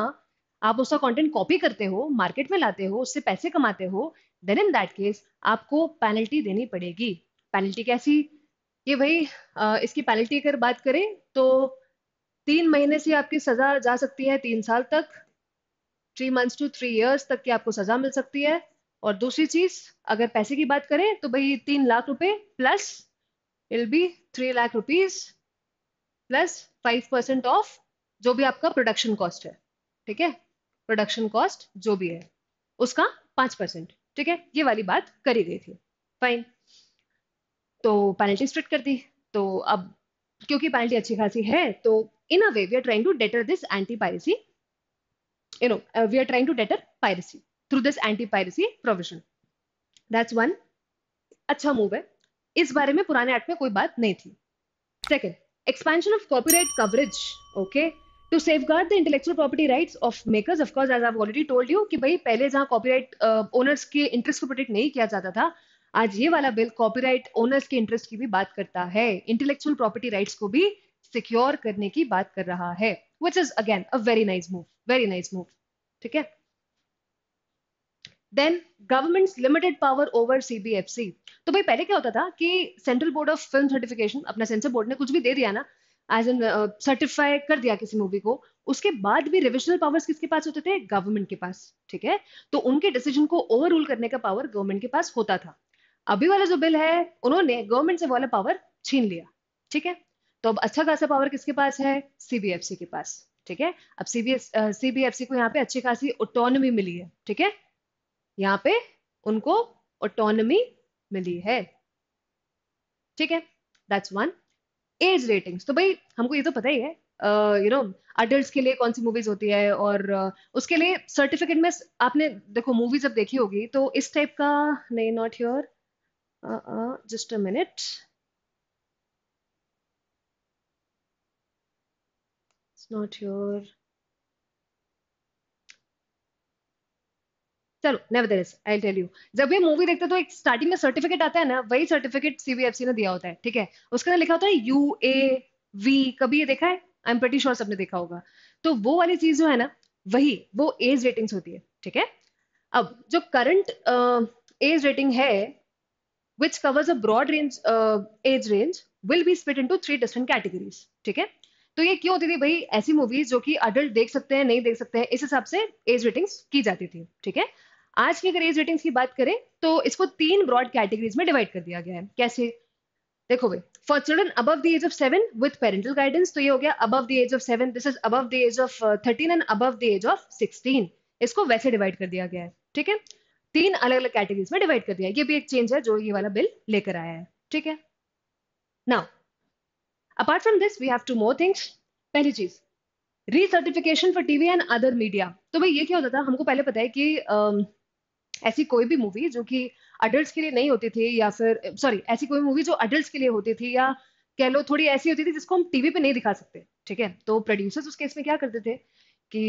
आप उसका कंटेंट कॉपी करते हो मार्केट में लाते हो उससे पैसे कमाते हो देन इन दैट केस आपको पेनल्टी देनी पड़ेगी पेनल्टी कैसी कि भाई uh, इसकी पेनल्टी अगर कर बात करें तो तीन महीने से आपकी सजा जा सकती है तीन साल तक three months to three years तक की आपको सजा मिल सकती है और दूसरी चीज अगर पैसे की बात करें तो भाई तीन लाख रुपए plus it'll be 3 lakh rupees plus 5% of जो भी आपका प्रोडक्शन कॉस्ट है ठीक है प्रोडक्शन कॉस्ट जो भी है उसका पांच परसेंट ठीक है ये वाली बात करी गई थी फाइन तो पेनल्टी स्ट्रिक्ट कर दी तो अब क्योंकि पेनल्टी अच्छी खासी है तो in a way we are trying to deter this anti piracy you know we are trying to deter deter through this anti piracy provision that's one अच्छा मूव है इस बारे में पुराने एक्ट में कोई बात नहीं थी second expansion of copyright coverage okay to safeguard the intellectual property right of makers of course as I already told you कि भाई पहले जहां कॉपीराइट ओनर्स के इंटरेस्ट को प्रोटेक्ट नहीं किया जाता था आज ये वाला बिल कॉपीराइट ओनर्स के इंटरेस्ट की भी बात करता है इंटेलेक्चुअल प्रॉपर्टी राइट्स को भी सिक्योर करने की बात कर रहा है which is again a very nice move very nice move ठीक है then government limited power over CBFC तो भाई पहले क्या होता था कि central board of film certification अपना सेंसर बोर्ड ने कुछ भी दे दिया ना एज एन सर्टिफाई कर दिया किसी मूवी को उसके बाद भी रिविजनल पावर्स किसके पास होते थे गवर्नमेंट के पास ठीक है तो उनके डिसीजन को ओवर रूल करने का पावर गवर्नमेंट के पास होता था अभी वाला जो बिल है उन्होंने गवर्नमेंट से वाला पावर छीन लिया ठीक है तो अब अच्छा खासा पावर किसके पास है सीबीएफसी के पास ठीक है अब सीबीएस सीबीएफसी uh, को यहाँ पे अच्छी खासी ऑटोनोमी मिली है ठीक है यहाँ पे उनको ऑटोनमी मिली है ठीक है दैट्स वन एज रेटिंग्स तो भाई हमको ये तो पता ही है यू नो अडल्ट के लिए कौन सी मूवीज होती है और uh, उसके लिए सर्टिफिकेट में आपने देखो मूवीज अब देखी होगी तो इस टाइप का नहीं not your just a minute not your चलो नेवरदलेस आई टेल यू जब ये मूवी देखते तो एक स्टार्टिंग में सर्टिफिकेट आता है ना वही सर्टिफिकेट सीबीएफसी ने दिया होता है ठीक है उसके अंदर लिखा होता है यू ए वी कभी ये देखा है आई एम प्रटी श्योर सबने देखा होगा तो वो वाली चीज जो है ना वही वो एज रेटिंग्स होती है ठीक है अब जो करंट एज रेटिंग है which covers a broad range age range will be split in into three different categories ठीक है तो ये क्यों होती थी भाई ऐसी मूवीज जो कि अडल्ट देख सकते हैं नहीं देख सकते हैं इस हिसाब से एज रेटिंग्स की जाती थी ठीक है आज की अगर एज रेटिंग्स की बात करें तो इसको तीन ब्रॉड कैटेगरीज में डिवाइड कर दिया गया है कैसे देखो भाई for children above the age of seven with parental guidance तो ये हो गया above the age of seven this is above the age of thirteen and above the age of sixteen इसको वैसे डिवाइड कर दिया गया है ठीक है तीन अलग अलग कैटेगरीज में डिवाइड कर दिया है ये भी एक चेंज है जो ये वाला बिल लेकर आया है ठीक है now apart from this we have two more things पहली चीज recertification for TV and other media तो भाई ये क्या होता था हमको पहले पता है कि uh, ऐसी कोई भी मूवी जो कि अडल्ट के लिए नहीं होती थी या फिर सॉरी ऐसी कोई मूवी जो अडल्ट के लिए होती थी या कह लो थोड़ी ऐसी होती थी जिसको हम टीवी पे नहीं दिखा सकते ठीक है तो प्रोड्यूसर्स उस केस में क्या करते थे कि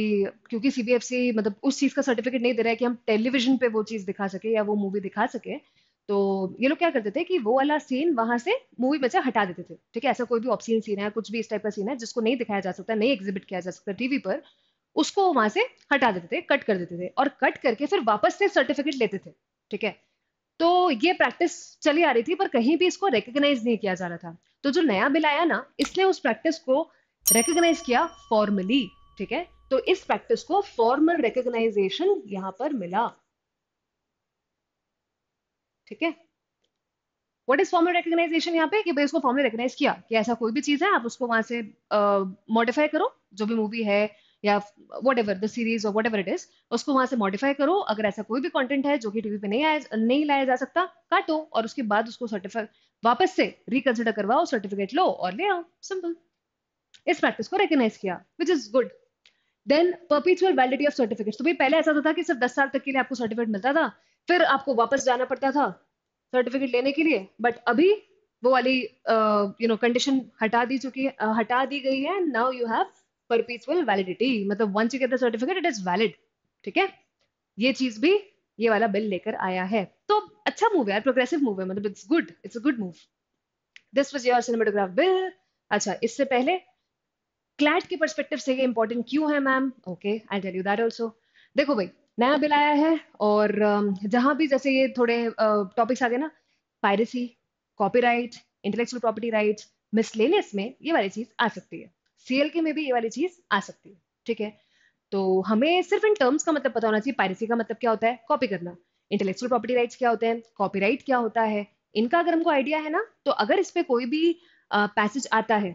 क्योंकि सीबीएफसी मतलब उस चीज़ का सर्टिफिकेट नहीं दे रहा है कि हम टेलीविजन पे वो चीज़ दिखा सके या वो मूवी दिखा सके तो ये लोग क्या करते थे कि वो वाला सीन वहां से मूवी में से हटा देते थे ठीक है ऐसा कोई भी ऑप्शन सीन है कुछ भी इस टाइप का सीन है जिसको नहीं दिखाया जा सकता नहीं एग्जिबिट किया जा सकता टीवी पर उसको वहां से हटा देते थे कट कर देते थे और कट करके फिर वापस से सर्टिफिकेट लेते थे ठीक है तो ये प्रैक्टिस चली आ रही थी पर कहीं भी इसको रिकग्नाइज नहीं किया जा रहा था तो जो नया बिल आया ना इसने उस प्रैक्टिस को रिकग्नाइज किया फॉर्मली ठीक है तो इस प्रैक्टिस को फॉर्मल रिकग्नाइजेशन यहां पर मिला ठीक है व्हाट इज फॉर्मल रिकग्नाइजेशन यहाँ पे कि भाई उसको फॉर्मल रिकग्नाइज किया कि ऐसा कोई भी चीज है आप उसको वहां से मॉडिफाई uh, करो जो भी मूवी है या वट एवर द सीरीज और वट एवर इट इज उसको वहां से मॉडिफाई करो अगर ऐसा कोई भी कॉन्टेंट है जो कि टीवी पे नहीं आया नहीं लाया जा सकता काटो और उसके बाद उसको सर्टिफाई वापस से रिकन्सिडर करवाओ सर्टिफिकेट लो और ले आओ सिंपल इस प्रैक्टिस को रिकग्नाइज किया which is good then perpetual validity of certificate तो भाई पहले ऐसा तो था कि सिर्फ दस साल तक के लिए आपको सर्टिफिकेट मिलता था फिर आपको वापस जाना पड़ता था सर्टिफिकेट लेने के लिए बट अभी वो वाली यू नो कंडीशन हटा दी चुकी है uh, हटा दी गई है now you have perpetual validity मतलब once you get the certificate it is valid ठीक है ये चीज भी ये वाला बिल लेकर आया है तो अच्छा मूव है यार प्रोग्रेसिव मूव है मतलब it's good it's a good move this was your cinematograph bill अच्छा इससे पहले क्लैट के पर्सपेक्टिव से ये इंपॉर्टेंट क्यों है ma'am okay I tell you that also देखो भाई नया बिल आया है और um, जहां भी जैसे ये थोड़े टॉपिक्स uh, आ गए ना piracy copyright intellectual property rights miscellaneous में ये वाली चीज आ सकती है सीएल के में भी ये वाली चीज आ सकती है ठीक है तो हमें सिर्फ इन टर्म्स का मतलब पता होना चाहिए पायरेसी का मतलब क्या होता है कॉपी करना इंटेलेक्चुअल प्रॉपर्टी राइट्स क्या होते हैं कॉपीराइट क्या होता है इनका अगर हमको आइडिया है ना तो अगर इस पर कोई भी पैसेज आता है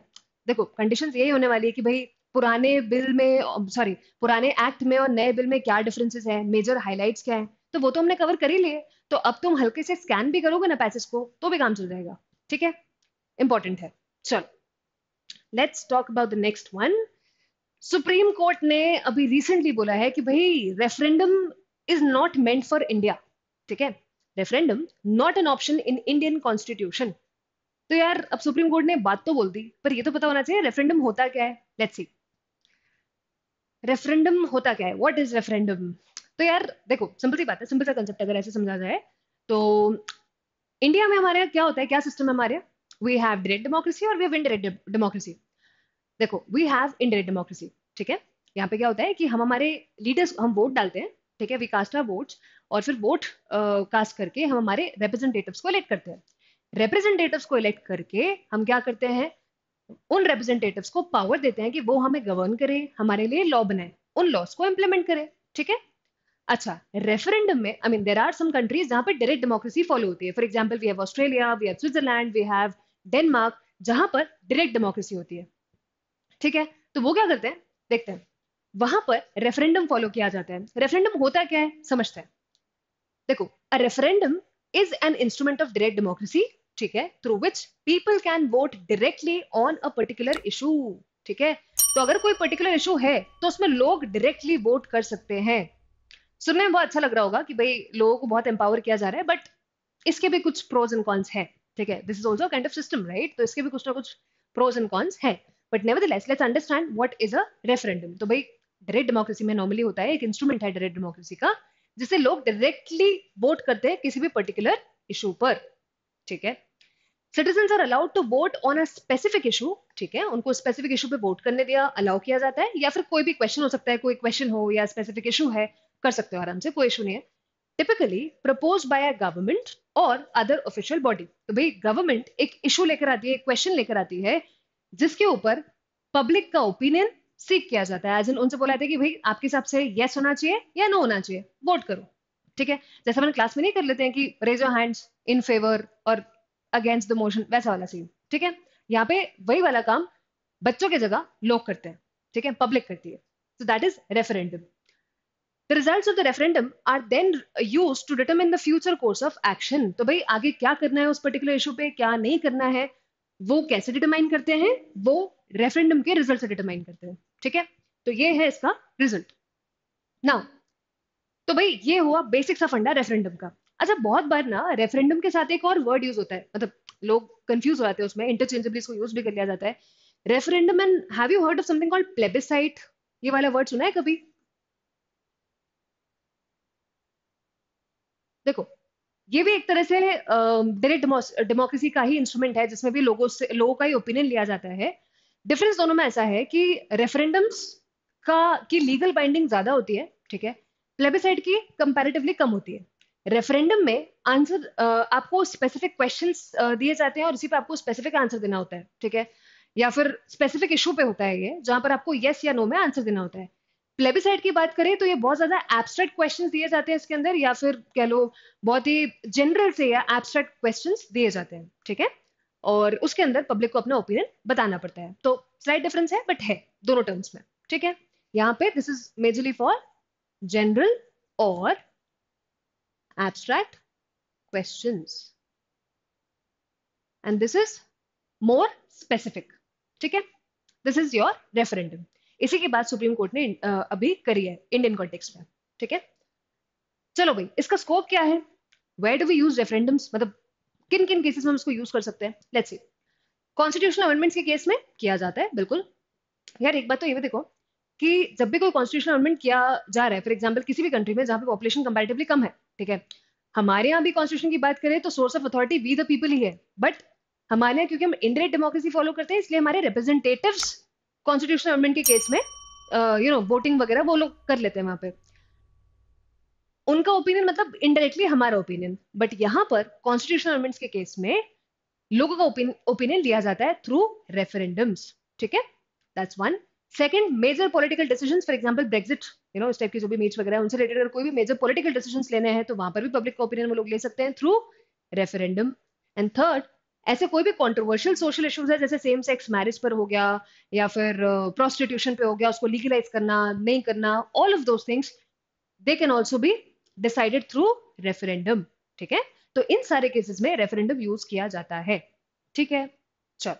देखो कंडीशन यही होने वाली है कि भाई पुराने बिल में सॉरी पुराने एक्ट में और नए बिल में क्या डिफरेंसेस है मेजर हाईलाइट्स क्या है तो वो तो हमने कवर कर ही लिए तो अब तुम हल्के से स्कैन भी करोगे ना पैसेज को तो भी काम चल जाएगा ठीक है इंपॉर्टेंट है चलो let's talk about the next one supreme court ने अभी रिसेंटली बोला है कि भाई referendum is not meant for India ठीक है referendum not an option in Indian constitution तो यार अब सुप्रीम कोर्ट ने बात तो बोल दी पर ये तो पता होना चाहिए रेफरेंडम होता क्या है लेट्स सी रेफरेंडम होता क्या है व्हाट इज रेफरेंडम तो यार देखो सिंपल सी बात है सिंपल सा कंसेप्ट अगर ऐसे समझा जाए तो इंडिया में हमारे यहाँ क्या होता है क्या सिस्टम है हमारे यहाँ वी हैव डायरेक्ट डेमोक्रेसी और वी हैव इनडायरेक्ट डेमोक्रेसी देखो वी हैव इनडायरेक्ट डेमोक्रेसी ठीक है यहाँ पे क्या होता है कि हम हमारे लीडर्स हम वोट डालते हैं ठीक है वी कास्ट आर वोट्स और फिर वोट कास्ट करके हम हमारे रिप्रेजेंटेटिव्स को इलेक्ट करते हैं रिप्रेजेंटेटिव्स को इलेक्ट करके हम क्या करते हैं उन रिप्रेजेंटेटिव्स को पावर देते हैं कि वो हमें गवर्न करें हमारे लिए लॉ बनाए उन लॉज को इम्प्लीमेंट करें ठीक है अच्छा रेफरेंडम में I mean there are some countries जहां पर डायरेक्ट डेमोक्रेसी फॉलो होती है for example we have Australia we have Switzerland we have Denmark जहां पर डायरेक्ट डेमोक्रेसी होती है ठीक है तो वो क्या करते हैं देखते हैं वहां पर रेफरेंडम फॉलो किया जाता है रेफरेंडम होता क्या है समझते हैं देखो a referendum is an instrument of direct democracy ठीक है through which people can vote directly on a particular issue ठीक है तो अगर कोई पर्टिकुलर इशू है तो उसमें लोग डायरेक्टली वोट कर सकते हैं सुनने में बहुत अच्छा लग रहा होगा कि भाई लोगों को बहुत एम्पावर किया जा रहा है बट इसके भी कुछ प्रोज एंड कॉन्स है ठीक है this is also kind of system right तो इसके भी कुछ ना कुछ प्रोज एंड कॉन्स है but never let's understand what is a referendum तो भाई डायरेक्ट डेमोक्रेसी में नॉर्मली होता है एक इंस्ट्रूमेंट है डायरेक्ट डेमोक्रेसी का जिसे लोग डायरेक्टली वोट करते हैं किसी भी पर्टिकुलर इशू पर ठीक है citizen are allowed to vote on a specific issue ठीक है उनको स्पेसिफिक इशू पे वोट करने दिया अलाउ किया जाता है या फिर कोई भी क्वेश्चन हो सकता है कोई क्वेश्चन हो या स्पेसिफिक इशू है कर सकते हो आराम से कोई इशू नहीं है typically propose by a government or other official body. तो भाई गवर्नमेंट एक इशू लेकर आती है एक क्वेश्चन लेकर आती है जिसके ऊपर पब्लिक का ओपिनियन सीख किया जाता है एज इन उनसे बोला जाता है कि भाई आपके हिसाब से येस होना चाहिए या नो होना चाहिए वोट करो ठीक है जैसे हमने क्लास में नहीं कर लेते हैं कि raise your hands in favour और अगेंस्ट द मोशन वैसा वाला सीन ठीक है यहाँ पे वही वाला काम बच्चों की जगह लोग करते हैं ठीक है पब्लिक करती है so that is referendum the result of the referendum are then use to determine the future course of action तो भाई आगे क्या करना है उस पर्टिकुलर इशू पे क्या नहीं करना है वो कैसे डिटरमाइन करते हैं वो रेफरेंडम के रिजल्ट से डिटरमाइन करते हैं ठीक है तो ये है इसका रिजल्ट नाउ तो भाई ये हुआ बेसिक सा फंडा रेफरेंडम का अच्छा बहुत बार ना रेफरेंडम के साथ एक और वर्ड यूज होता है मतलब लोग कंफ्यूज हो जाते हैं उसमें इंटरचेंजेबली इसको यूज भी कर लिया जाता है referendum and have you heard of something called plebiscite ये वाला वर्ड सुना है कभी देखो ये भी एक तरह से डायरेक्ट डेमोक्रेसी का ही इंस्ट्रूमेंट है जिसमें भी लोगों से लोगों का ही ओपिनियन लिया जाता है डिफरेंस दोनों में ऐसा है कि रेफरेंडम्स का की लीगल बाइंडिंग ज्यादा होती है ठीक है प्लेबिसाइड की कंपैरेटिवली कम होती है रेफरेंडम में आंसर आपको स्पेसिफिक क्वेश्चन दिए जाते हैं और इसी पर आपको स्पेसिफिक आंसर देना होता है ठीक है या फिर स्पेसिफिक इशू पे होता है ये जहां पर आपको येस या नो में आंसर देना होता है प्लेबिसाइड की बात करें तो ये बहुत ज्यादा एब्स्ट्रैक्ट क्वेश्चन दिए जाते हैं इसके अंदर या फिर कह लो बहुत ही जनरल से या एब्स्ट्रैक्ट क्वेश्चन दिए जाते हैं ठीक है और उसके अंदर पब्लिक को अपना ओपिनियन बताना पड़ता है तो स्लाइट डिफरेंस है बट है दोनों टर्म्स में ठीक है यहाँ पे this is majorly for general और abstract question and this is more specific ठीक है दिस इज योर रेफरेंडम इसी की बात सुप्रीम कोर्ट ने अभी करी है इंडियन कॉन्टेक्स में ठीक है चलो भाई इसका स्कोप क्या है where do we use referendums मतलब किन किन केसेस में हम इसको यूज कर सकते हैं लेट्स सी कॉन्स्टिट्यूशनल अमेंडमेंट्स के केस में किया जाता है बिल्कुल यार एक बात तो ये भी देखो कि जब भी कोई कॉन्स्टिट्यूशनल अमेंडमेंट किया जा रहा है फॉर एग्जाम्पल किसी भी कंट्री में जहां पे पॉपुलेशन कंपेरेटिवली कम है ठीक है हमारे यहाँ भी कॉन्स्टिट्यूशन की बात करें तो source of authority we the people ही है बट हमारे यहाँ क्योंकि हम इंडियट डेमोक्रेसी फॉलो करते हैं इसलिए हमारे रिप्रेजेंटेटिव्स कॉन्स्टिट्यूशन अमेंडमेंट के केस में यू नो वोटिंग वगैरह वो लोग कर लेते हैं वहां पे उनका ओपिनियन मतलब इनडायरेक्टली हमारा ओपिनियन बट यहां पर कॉन्स्टिट्यूशनल अमेंडमेंट्स के केस में लोगों का ओपिनियन लिया जाता है थ्रू रेफरेंडम्स ठीक है that's one second major political decision for example Brexit you know इस टाइप की जो भी मीट्स वगैरह उनसे रिलेटेड अगर कोई भी मेजर पॉलिटिकल डिसीजन लेने हैं तो वहां पर भी पब्लिक का ओपिनियन वो लोग ले सकते हैं थ्रू रेफरेंडम एंड थर्ड ऐसे कोई भी कॉन्ट्रोवर्शियल सोशल इश्यूज है जैसे सेम सेक्स मैरिज पर हो गया या फिर प्रोस्टिट्यूशन uh, पे हो गया उसको लीगलाइज करना नहीं करना all of those things they can also be decided through referendum ठीक है तो इन सारे केसेस में रेफरेंडम यूज किया जाता है ठीक है चल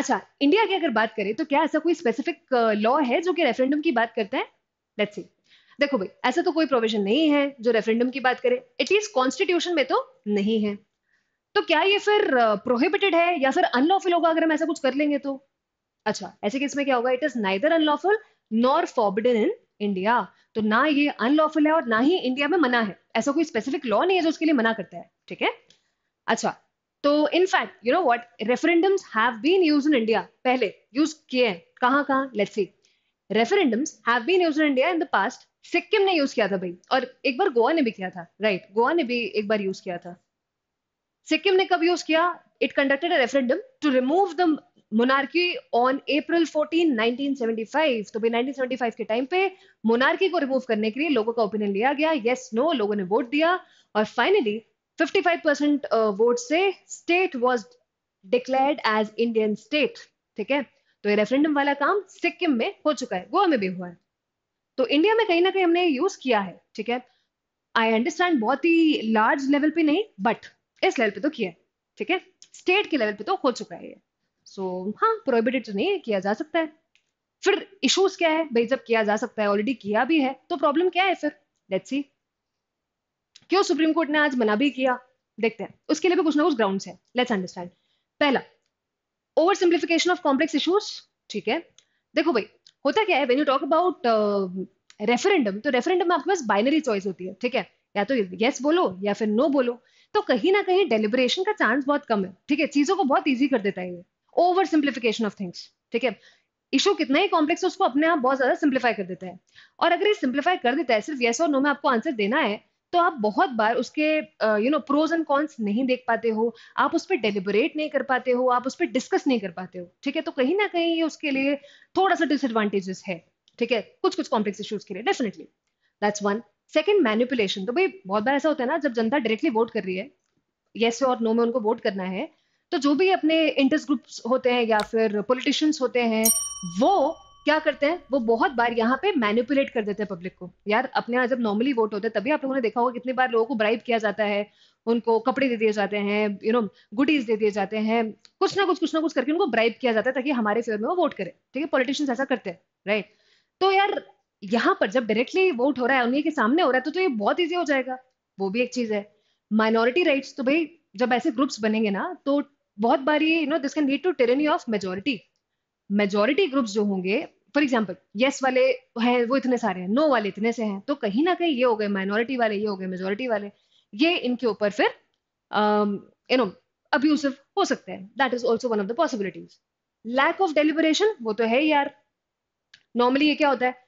अच्छा इंडिया की अगर बात करें तो क्या ऐसा कोई स्पेसिफिक लॉ uh, है जो कि रेफरेंडम की बात करता है लेट्स सी देखो भाई ऐसा तो कोई प्रोविजन नहीं है जो रेफरेंडम की बात करे एटलीस्ट कॉन्स्टिट्यूशन में तो नहीं है तो क्या ये फिर प्रोहिबिटेड है या फिर अनलॉफुल होगा अगर हम ऐसा कुछ कर लेंगे तो अच्छा ऐसे केस में क्या होगा it is neither unlawful nor forbidden in India तो ना ये अनलॉफुल है और ना ही इंडिया में मना है ऐसा कोई स्पेसिफिक लॉ नहीं है जो उसके लिए मना करता है ठीक है अच्छा तो in fact you know what referendums have been in India पहले यूज किए हैं कहाँ कहाँ let's see referendums have been in India in the past Sikkim ने यूज किया था भाई और एक बार गोवा ने भी किया था राइट गोवा ने भी एक बार यूज किया था सिक्किम ने कब यूज किया it conducted a referendum to remove the monarchy on April 14 1975 तो भाई 1975 के टाइम पे मोनार्की को रिमूव करने के लिए लोगों का ओपिनियन लिया गया यस yes, नो no, लोगों ने वोट दिया और फाइनली 55 परसेंट वोट से state was declared as Indian state ठीक है तो ये रेफरेंडम वाला काम सिक्किम में हो चुका है गोवा में भी हुआ है तो इंडिया में कहीं ना कहीं हमने यूज किया है ठीक है आई अंडरस्टैंड बहुत ही लार्ज लेवल पे नहीं बट इस लेवल पे तो किया है ठीक है स्टेट के लेवल पे तो हो चुका है ये सो so, हाँ प्रोहिबिटेड तो नहीं किया जा सकता है फिर इश्यूज क्या है भाई जब किया जा सकता है ऑलरेडी किया भी है तो प्रॉब्लम क्या है फिर लेट्स सी क्यों सुप्रीम कोर्ट ने आज मना भी किया देखते हैं उसके लिए भी कुछ ना कुछ ग्राउंड है लेट्स अंडरस्टैंड पहला oversimplification of complex issues ठीक है देखो भाई होता क्या है when you talk about referendum तो रेफरेंडम में आपके पास बाइनरी चॉइस होती है ठीक है या तो येस बोलो या फिर नो बोलो तो कहीं ना कहीं डेलिब्रेशन का चांस बहुत कम है ठीक है चीजों को बहुत ईजी कर देता है ये ओवर सिंप्लीफिकेशन ऑफ थिंग्स ठीक है इशू कितना ही कॉम्प्लेक्स है उसको अपने आप बहुत ज्यादा सिंप्लीफाई कर देता है और अगर ये सिंप्लीफाई कर देता है सिर्फ येस और नो में आपको आंसर देना है तो आप बहुत बार उसके you know pros and cons नहीं देख पाते हो आप उस पर डेलिबरेट नहीं कर पाते हो आप उस पर डिस्कस नहीं कर पाते हो ठीक है तो कहीं ना कहीं ये उसके लिए थोड़ा सा डिसएडवांटेजेस है ठीक है कुछ कुछ कॉम्प्लेक्स इश्यूज के लिए definitely that's one second manipulation तो भाई बहुत बार ऐसा होता है ना जब जनता डायरेक्टली वोट कर रही है येस और नो में उनको वोट करना है तो जो भी अपने इंटरेस्ट ग्रुप्स होते हैं या फिर पॉलिटिशियंस होते हैं वो क्या करते हैं वो बहुत बार यहाँ पे मैनिपुलेट कर देते हैं पब्लिक को यार अपने यहाँ जब नॉर्मली वोट होते हैं तभी आप लोगों ने देखा होगा कितनी बार लोगों को ब्राइब किया जाता है उनको कपड़े दे दिए जाते हैं यू नो गुडीज दे दिए जाते हैं कुछ ना कुछ कुछ ना कुछ करके उनको ब्राइब किया जाता है ताकि हमारे फेवर में वो वोट करें ठीक है पॉलिटिशियंस ऐसा करते हैं राइट तो यार यहाँ पर जब डायरेक्टली वोट हो रहा है उन्हीं के सामने हो रहा है तो, तो ये बहुत ईजी हो जाएगा वो भी एक चीज है माइनॉरिटी राइट्स तो भाई जब ऐसे ग्रुप्स बनेंगे ना तो बहुत बार ये you know this can lead to tyranny of majority majority groups जो होंगे फॉर एग्जाम्पल येस वाले हैं वो इतने सारे हैं नो no वाले इतने से हैं तो कहीं ना कहीं ये हो गए माइनॉरिटी वाले ये हो गए मेजोरिटी वाले ये इनके ऊपर फिर यू नो अब्यूसिव हो सकते हैं that is also one of the possibilities lack of deliberation वो तो है यार नॉर्मली ये क्या होता है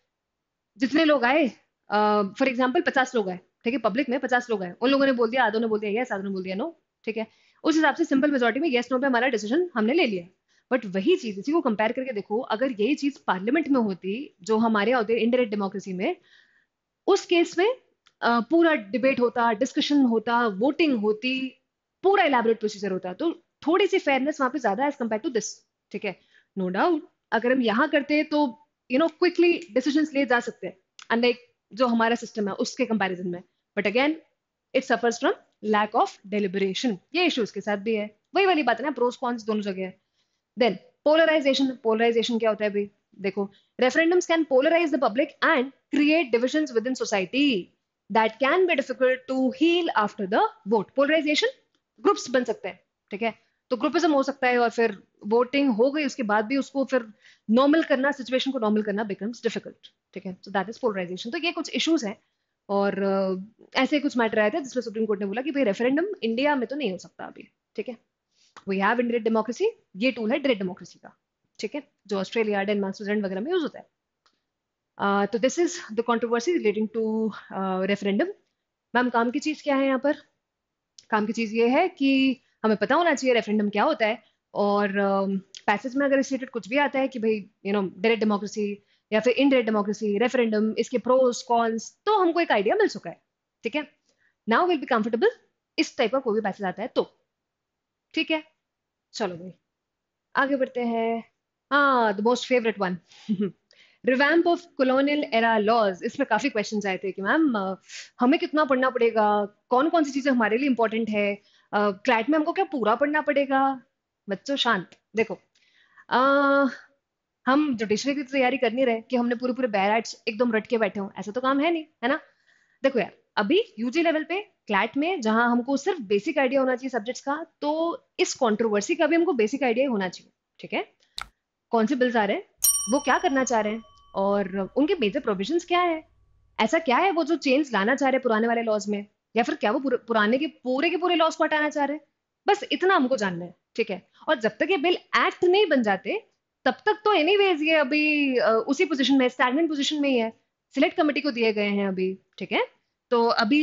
जितने लोग आए फॉर um, एग्जाम्पल पचास लोग आए ठीक है पब्लिक में पचास लोग आए उन लोगों ने बोल दिया आधो ने बोल दिया यस आधो ने बोल दिया नो ठीक है उस हिसाब से सिंपल मेजोरिटी में येस नो पे हमारा डिसीजन हमने ले लिया बट वही चीज इसी को कंपेयर करके देखो अगर यही चीज पार्लियामेंट में होती जो हमारे होते इनडायरेक्ट डेमोक्रेसी में उस केस में पूरा डिबेट होता डिस्कशन होता वोटिंग होती पूरा इलेबोरेट प्रोसीजर होता तो थोड़ी सी फेयरनेस वहां पे ज्यादा एज कम्पेयर टू दिस ठीक है नो डाउट अगर हम यहाँ करते हैं तो यू नो क्विकली डिसीजन लिए जा सकते हैं अनलाइक जो हमारा सिस्टम है उसके कंपेरिजन में but again it suffers from lack of deliberation ये इश्यूज उसके साथ भी है वही वाली बात है ना प्रोस कॉन्स दोनों जगह है देन पोलराइजेशन पोलराइजेशन क्या होता है भाई देखो referendums can polarise the public and create division within society that can be difficult to heal after the vote polarisation groups बन सकते हैं ठीक है तो ग्रुपिज्म हो सकता है और फिर वोटिंग हो गई उसके बाद भी उसको फिर नॉर्मल करना सिचुएशन को नॉर्मल करना बिकम्स डिफिकल्ट ठीक है सो दैट इज पोलराइजेशन तो ये कुछ इश्यूज हैं और uh, ऐसे कुछ मैटर आए थे जिसमें सुप्रीम कोर्ट ने बोला कि भाई रेफरेंडम इंडिया में तो नहीं हो सकता अभी ठीक है वी हैव इन डेमोक्रेसी ये टूल है डायरेक्ट डेमोक्रेसी का ठीक है जो ऑस्ट्रेलिया डेनमार्क स्विटरलैंड वगैरह में यूज होता है तो this is the controversy relating to referendum ma'am काम की चीज़ क्या है यहाँ पर काम की चीज़ ये है कि हमें पता होना चाहिए रेफरेंडम क्या होता है और पैसेज uh, में अगर रिलेटेड कुछ भी आता है कि भाई यू नो डायरेक्ट डेमोक्रेसी या फिर इन डेमोक्रेसी रेफरेंडम इसके प्रोज कॉन्स तो हमको एक आइडिया मिल चुका है ठीक है नाउ विल बी कंफर्टेबल इस टाइप का कोई भी पैसेज आता है तो ठीक है चलो भाई आगे बढ़ते हैं हाँ the most favourite one revamp of colonial era laws इसमें काफी क्वेश्चन आए थे कि मैम हमें कितना पढ़ना पड़ेगा कौन कौन सी चीजें हमारे लिए इंपॉर्टेंट है क्लैट में हमको क्या पूरा पढ़ना पड़ेगा बच्चों शांत देखो हम जुडिशरी की तैयारी कर नहीं रहे कि हमने पूरे पूरे बैराइट एकदम रट के बैठे हों ऐसा तो काम है नहीं है ना देखो यार अभी यूजी लेवल पे क्लैट में जहां हमको सिर्फ बेसिक आइडिया होना चाहिए सब्जेक्ट्स का तो इस कंट्रोवर्सी का भी हमको बेसिक आइडिया होना चाहिए ठीक है कौन से बिल्स आ रहे हैं वो क्या करना चाह रहे हैं और उनके मेजर प्रोविजंस क्या है ऐसा क्या है वो जो चेंज लाना चाह रहे पुराने वाले लॉज में या फिर क्या वो पुराने के पूरे के पूरे लॉज को हटाना चाह रहे हैं बस इतना हमको जानना है ठीक है और जब तक ये बिल एक्ट नहीं बन जाते तब तक तो एनी वेज ये अभी उसी पोजिशन में स्टैंडर्ड पोजिशन में ही है सिलेक्ट कमेटी को दिए गए हैं अभी ठीक है तो अभी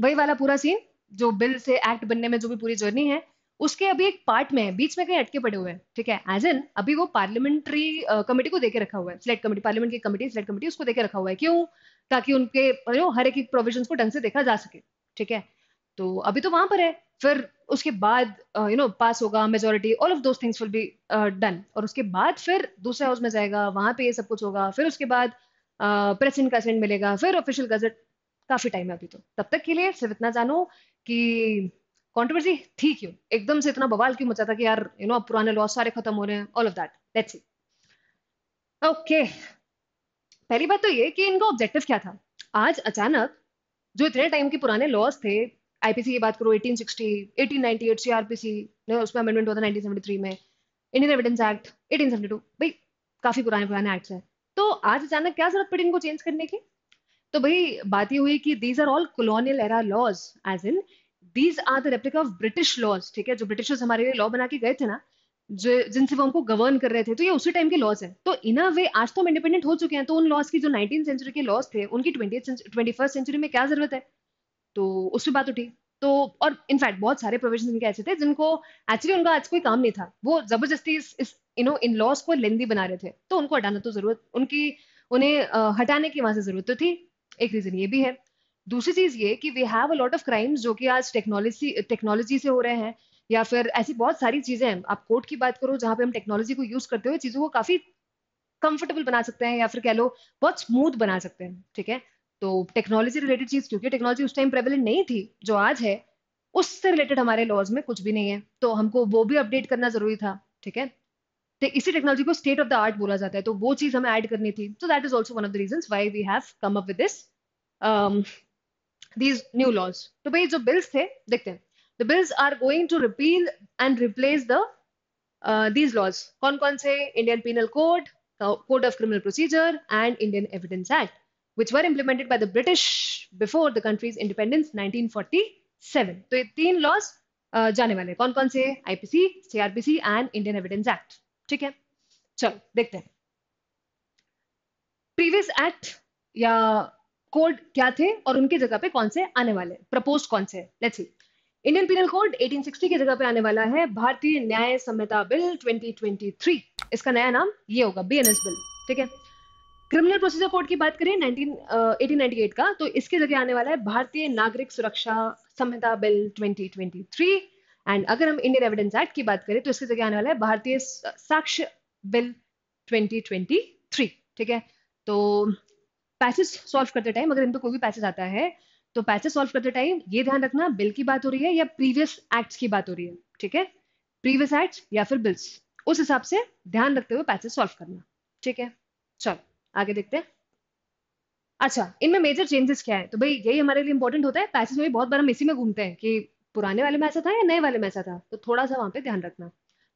वही वाला पूरा सीन जो बिल से एक्ट बनने में जो भी पूरी जर्नी है उसके अभी एक पार्ट में है बीच में कहीं अटके पड़े हुए हैं ठीक है एज एन अभी वो पार्लियामेंट्री कमेटी को देके रखा हुआ है सिलेक्ट कमेटी पार्लियामेंट की कमेटी सिलेक्ट कमेटी उसको देके रखा हुआ है क्यों ताकि उनके यू हर एक प्रोविजन को ढंग से देखा जा सके ठीक है तो अभी तो वहां पर है फिर उसके बाद यू नो पास होगा majority all of those things will be done और उसके बाद फिर दूसरे हाउस में जाएगा वहां पे ये सब कुछ होगा फिर उसके बाद प्रेसिडेंट का सेंट मिलेगा फिर ऑफिशियल गजट काफी टाइम है अभी तो तब तक के लिए सिर्फ इतना जानो कि कॉन्ट्रोवर्सी थी क्यों एकदम से इतना बवाल क्यों मचा था कि यार यू नो अब पुराने लॉ सारे खत्म हो रहे हैं all of that let's see okay पहली बात तो ये कि इनका ऑब्जेक्टिव क्या था आज अचानक जो इतने टाइम के पुराने लॉज थे आईपीसी की बात करो 1860, 1898 सीआरपीसी उसमें अमेंडमेंट हुआ था 1973 में इंडियन एविडेंस एक्ट 1872 भाई काफी पुराने पुराने एक्ट्स हैं तो आज अचानक क्या जरूरत पड़ी इनको चेंज करने की तो भाई बात ये हुई कि these are all colonial era laws as in these are the replica of British laws ठीक है जो ब्रिटिशर्स हमारे लिए लॉ बना के गए थे ना जो जिनसे वो हमको गवर्न कर रहे थे तो ये उसी टाइम के लॉज है तो इन अ वे आज तो हम इंडिपेंडेंट हो चुके हैं तो उन लॉज की जो नाइनटीन सेंचुरी के लॉज थे उनकी ट्वेंटी ट्वेंटी फर्स्ट सेंचुरी में क्या जरूरत है तो उस पर बात उठी तो और इनफैक्ट बहुत सारे प्रोविजन इनके ऐसे थे जिनको एक्चुअली उनका आज कोई काम नहीं था वो जबरदस्ती इस, इस यू नो इन लॉज को लेंदी बना रहे थे तो उनको हटाना तो जरूरत उनकी उन्हें हटाने की वहां से जरूरत तो थी एक रीजन ये भी है दूसरी चीज ये कि we have a lot of crimes जो कि आज टेक्नोलॉजी टेक्नोलॉजी से हो रहे हैं या फिर ऐसी बहुत सारी चीजें हैं आप कोर्ट की बात करो जहां पे हम टेक्नोलॉजी को यूज करते हुए चीजों को काफी कंफर्टेबल बना सकते हैं या फिर कह लो बहुत स्मूथ बना सकते हैं ठीक है तो टेक्नोलॉजी रिलेटेड चीज क्योंकि टेक्नोलॉजी उस टाइम प्रेवलेंट नहीं थी जो आज है उससे रिलेटेड हमारे लॉज में कुछ भी नहीं है तो हमको वो भी अपडेट करना जरूरी था ठीक है तो इसी टेक्नोलॉजी को स्टेट ऑफ द आर्ट बोला जाता है तो वो चीज हमें ऐड करनी थी तो that is also one of the reason why we have come up with this these new laws तो भाई जो बिल्स थे देखते हैं the bills are going to repeal and replace the these laws कौन कौन से Indian penal code code of criminal procedure and Indian evidence act which were which by the British before the country's independence nineteen forty seven तो ये तीन laws uh, जाने वाले कौन कौन से IPC CrPC and Indian evidence act ठीक है चलो देखते हैं प्रीवियस एक्ट या कोड क्या थे और उनके जगह पे कौन से आने वाले प्रपोज कौन से let's see Indian penal code 1860 की जगह पे आने वाला है भारतीय न्याय संहिता बिल 2023 इसका नया नाम ये होगा बीएनएस बिल ठीक है क्रिमिनल प्रोसीजर कोड की बात करें 19 1898 का तो इसके जगह आने वाला है भारतीय नागरिक सुरक्षा संहिता बिल 2023 एंड अगर हम इंडियन एविडेंस एक्ट की बात करें तो इसकी जगह आने वाला है भारतीय साक्ष्य बिल 2023 ठीक है तो पैसेज सॉल्व करते टाइम अगर इन पर कोई भी पैसेज आता है तो पैसेज सॉल्व करते टाइम ये ध्यान रखना बिल की बात हो रही है या प्रीवियस एक्ट की बात हो रही है ठीक है प्रीवियस एक्ट या फिर बिल्स उस हिसाब से ध्यान रखते हुए पैसेज सॉल्व करना ठीक है चलो आगे देखते हैं अच्छा इनमें मेजर चेंजेस क्या है तो भाई यही हमारे लिए इंपॉर्टेंट होता है पैसेज में भी बहुत बार हम इसी में घूमते हैं कि पुराने वाले में ऐसा था या नए वाले में ऐसा था तो थोड़ा सा वहां पे ध्यान रखना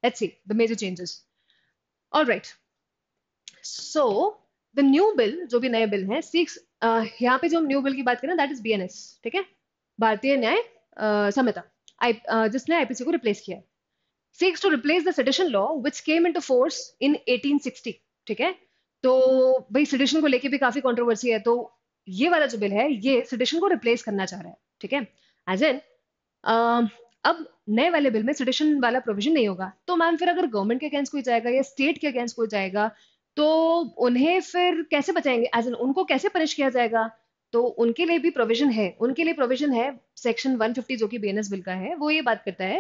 let's see the major changes all right so the new bill जो भी नए बिल हैं सिक्स uh, यहाँ पे जो हम न्यू बिल की बात करें दैट इज बी ठीक है भारतीय न्याय संहिता जिसने आईपीसी को रिप्लेस किया है six to replace the the law which came into force in eighteen ठीक है तो भाई सेडिशन को लेके भी काफी कंट्रोवर्सी है तो ये वाला जो बिल है ये सेडिशन को रिप्लेस करना चाह रहा है ठीक है एज एन अब नए वाले बिल में सिटेशन वाला प्रोविजन नहीं होगा तो मैम फिर अगर गवर्नमेंट के अगेंस्ट कोई जाएगा या स्टेट के अगेंस्ट कोई जाएगा तो उन्हें फिर कैसे बचाएंगे एज एन उनको कैसे पनिश किया जाएगा तो उनके लिए भी प्रोविजन है उनके लिए प्रोविजन है सेक्शन 150 जो कि बीएनएस बिल का है वो ये बात करता है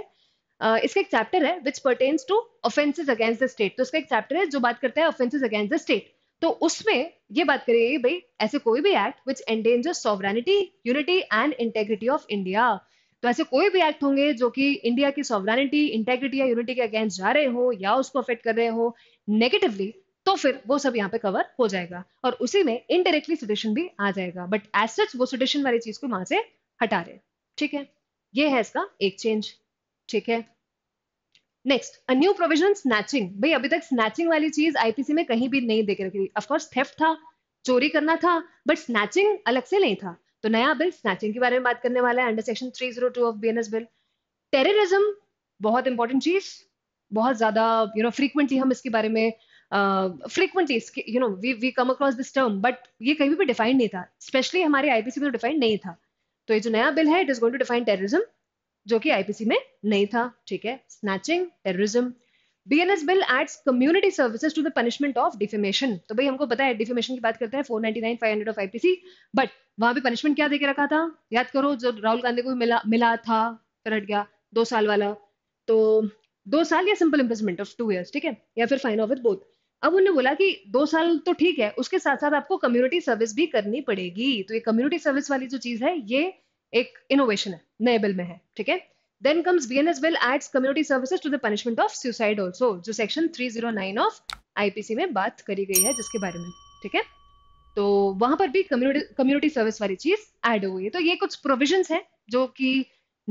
इसका एक चैप्टर है which pertains to offences against the state तो इसका एक चैप्टर है जो बात करता है ऑफेंसेज अगेंस्ट द स्टेट तो उसमें ये बात करिए भाई ऐसे कोई भी act which endanger sovereignty unity and integrity of India तो ऐसे कोई भी एक्ट होंगे जो कि इंडिया की सॉवरानिटी इंटेग्रिटी या यूनिटी के अगेंस्ट जा रहे हो या उसको अफेक्ट कर रहे हो नेगेटिवली तो फिर वो सब यहाँ पे कवर हो जाएगा और उसी में इनडायरेक्टली सिटेशन भी आ जाएगा बट एज सच वो सिटेशन वाली चीज को वहां से हटा रहे ठीक है ये है इसका एक चेंज ठीक है next a new provision snatching भाई अभी तक स्नैचिंग वाली चीज आईपीसी में कहीं भी नहीं देख रखी थी ऑफकोर्स थेफ्ट था चोरी करना था बट स्नैचिंग अलग से नहीं था तो नया बिल स्नैचिंग के बारे में बात करने वाला है under section three zero two of BNS bill terrorism बहुत इंपॉर्टेंट चीज बहुत ज्यादा यू नो फ्रीक्वेंटली हम इसके बारे में frequently you know we we come across this term but ये कहीं भी डिफाइंड नहीं था स्पेशली हमारे आईपीसी में तो डिफाइंड नहीं था तो ये जो नया बिल है it is going to define terrorism जो कि आईपीसी में नहीं था ठीक है snatching terrorism BNS bill adds community services to the punishment of defamation तो भाई हमको पता है डिफेमेशन की बात करते हैं फाइव हंड्रेड और 5PC बट वहां पे पनिशमेंट क्या देकर रखा था याद करो जो राहुल गांधी को मिला मिला था फिर हट गया दो साल वाला तो दो साल या simple imprisonment of two years ठीक है या फिर फाइन ऑफ विद बोथ अब उन्होंने बोला कि दो साल तो ठीक है उसके साथ साथ आपको कम्युनिटी सर्विस भी करनी पड़ेगी तो ये कम्युनिटी सर्विस वाली जो चीज है ये एक इनोवेशन है नए बिल में है ठीक है Then comes BNS bill adds community services to the punishment of suicide also जो section 309 of IPC में बात करी गई है जिसके बारे में ठीक है तो वहां पर भी कम्युनिटी कम्युनिटी सर्विस वाली चीज ऐड हुई है तो ये कुछ प्रोविजंस हैं जो कि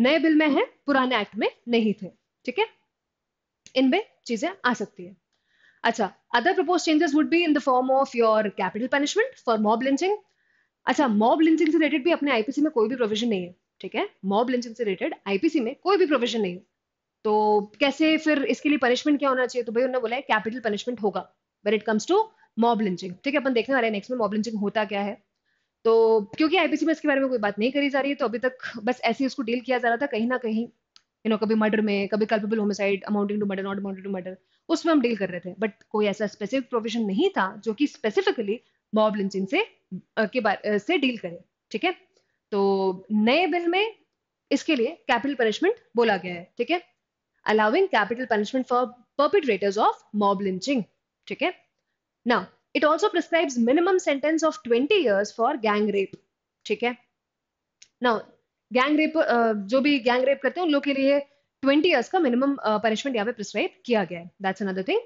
नए बिल में है पुराने एक्ट में नहीं थे ठीक है इनमें चीजें आ सकती है अच्छा other propose changes would be in the form of your capital punishment for mob lynching अच्छा मॉब लिंचिंग से रिलेटेड भी अपने आईपीसी में कोई भी प्रोविजन नहीं है ठीक है मॉब लिंचिंग से रिलेटेड आईपीसी में कोई भी प्रोविजन नहीं है तो कैसे फिर इसके लिए पनिशमेंट क्या होना चाहिए तो भाई उन्होंने बोला है कैपिटल पनिशमेंट होगा where it comes to mob lynching ठीक है अपन देखने वाले हैं नेक्स्ट में मॉब लिंचिंग होता क्या है तो क्योंकि आईपीसी में इसके बारे में कोई बात नहीं करी जा रही है तो अभी तक बस ऐसे ही उसको डील किया जा रहा था कहीं ना कहीं यू नो कभी मर्डर में कभी culpable homicide amounting to murder not amounting to murder उसमें हम डील कर रहे थे बट कोई ऐसा स्पेसिफिक प्रोविजन नहीं था जो कि स्पेसिफिकली मॉब लिंचिंग से के बारे से डील करे ठीक है तो नए बिल में इसके लिए कैपिटल पनिशमेंट बोला गया है ठीक है allowing capital punishment for perpetrators of mob lynching ठीक है now it also prescribes minimum sentence of twenty years for gang rape ठीक है ना गैंग रेप जो भी गैंग रेप करते हैं उन लोग के लिए ट्वेंटी ईयर्स का मिनिमम पनिशमेंट यहाँ पे प्रिस्क्राइब किया गया है that's another thing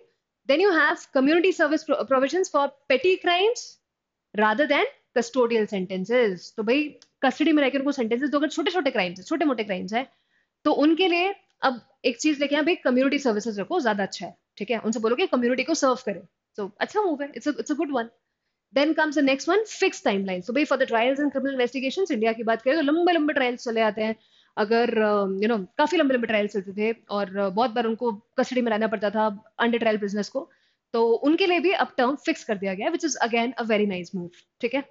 then you have community service provision for petty crimes rather than custodial sentences तो भाई कस्टडी में रहकर उनको सेंटेंसेस दो अगर छोटे छोटे क्राइम्स छोटे मोटे क्राइम्स हैं तो उनके लिए अब एक चीज लेके भाई कम्युनिटी सर्विसेज रखो ज्यादा अच्छा है ठीक है उनसे बोलो कि कम्युनिटी को सर्व करें तो अच्छा मूव है it's it's a good one then comes the next one fix line तो भाई for the trials and criminal investigation India की बात करें तो लंबे लंबे ट्रायल्स चले आते हैं अगर यू um, नो काफी लंबे लंबे ट्रायल्स चलते थे और बहुत बार उनको कस्टडी में रहना पड़ता था अंडर ट्रायल बिजनेस को तो उनके लिए भी अब टर्म फिक्स कर दिया गया which is again a very nice move ठीक है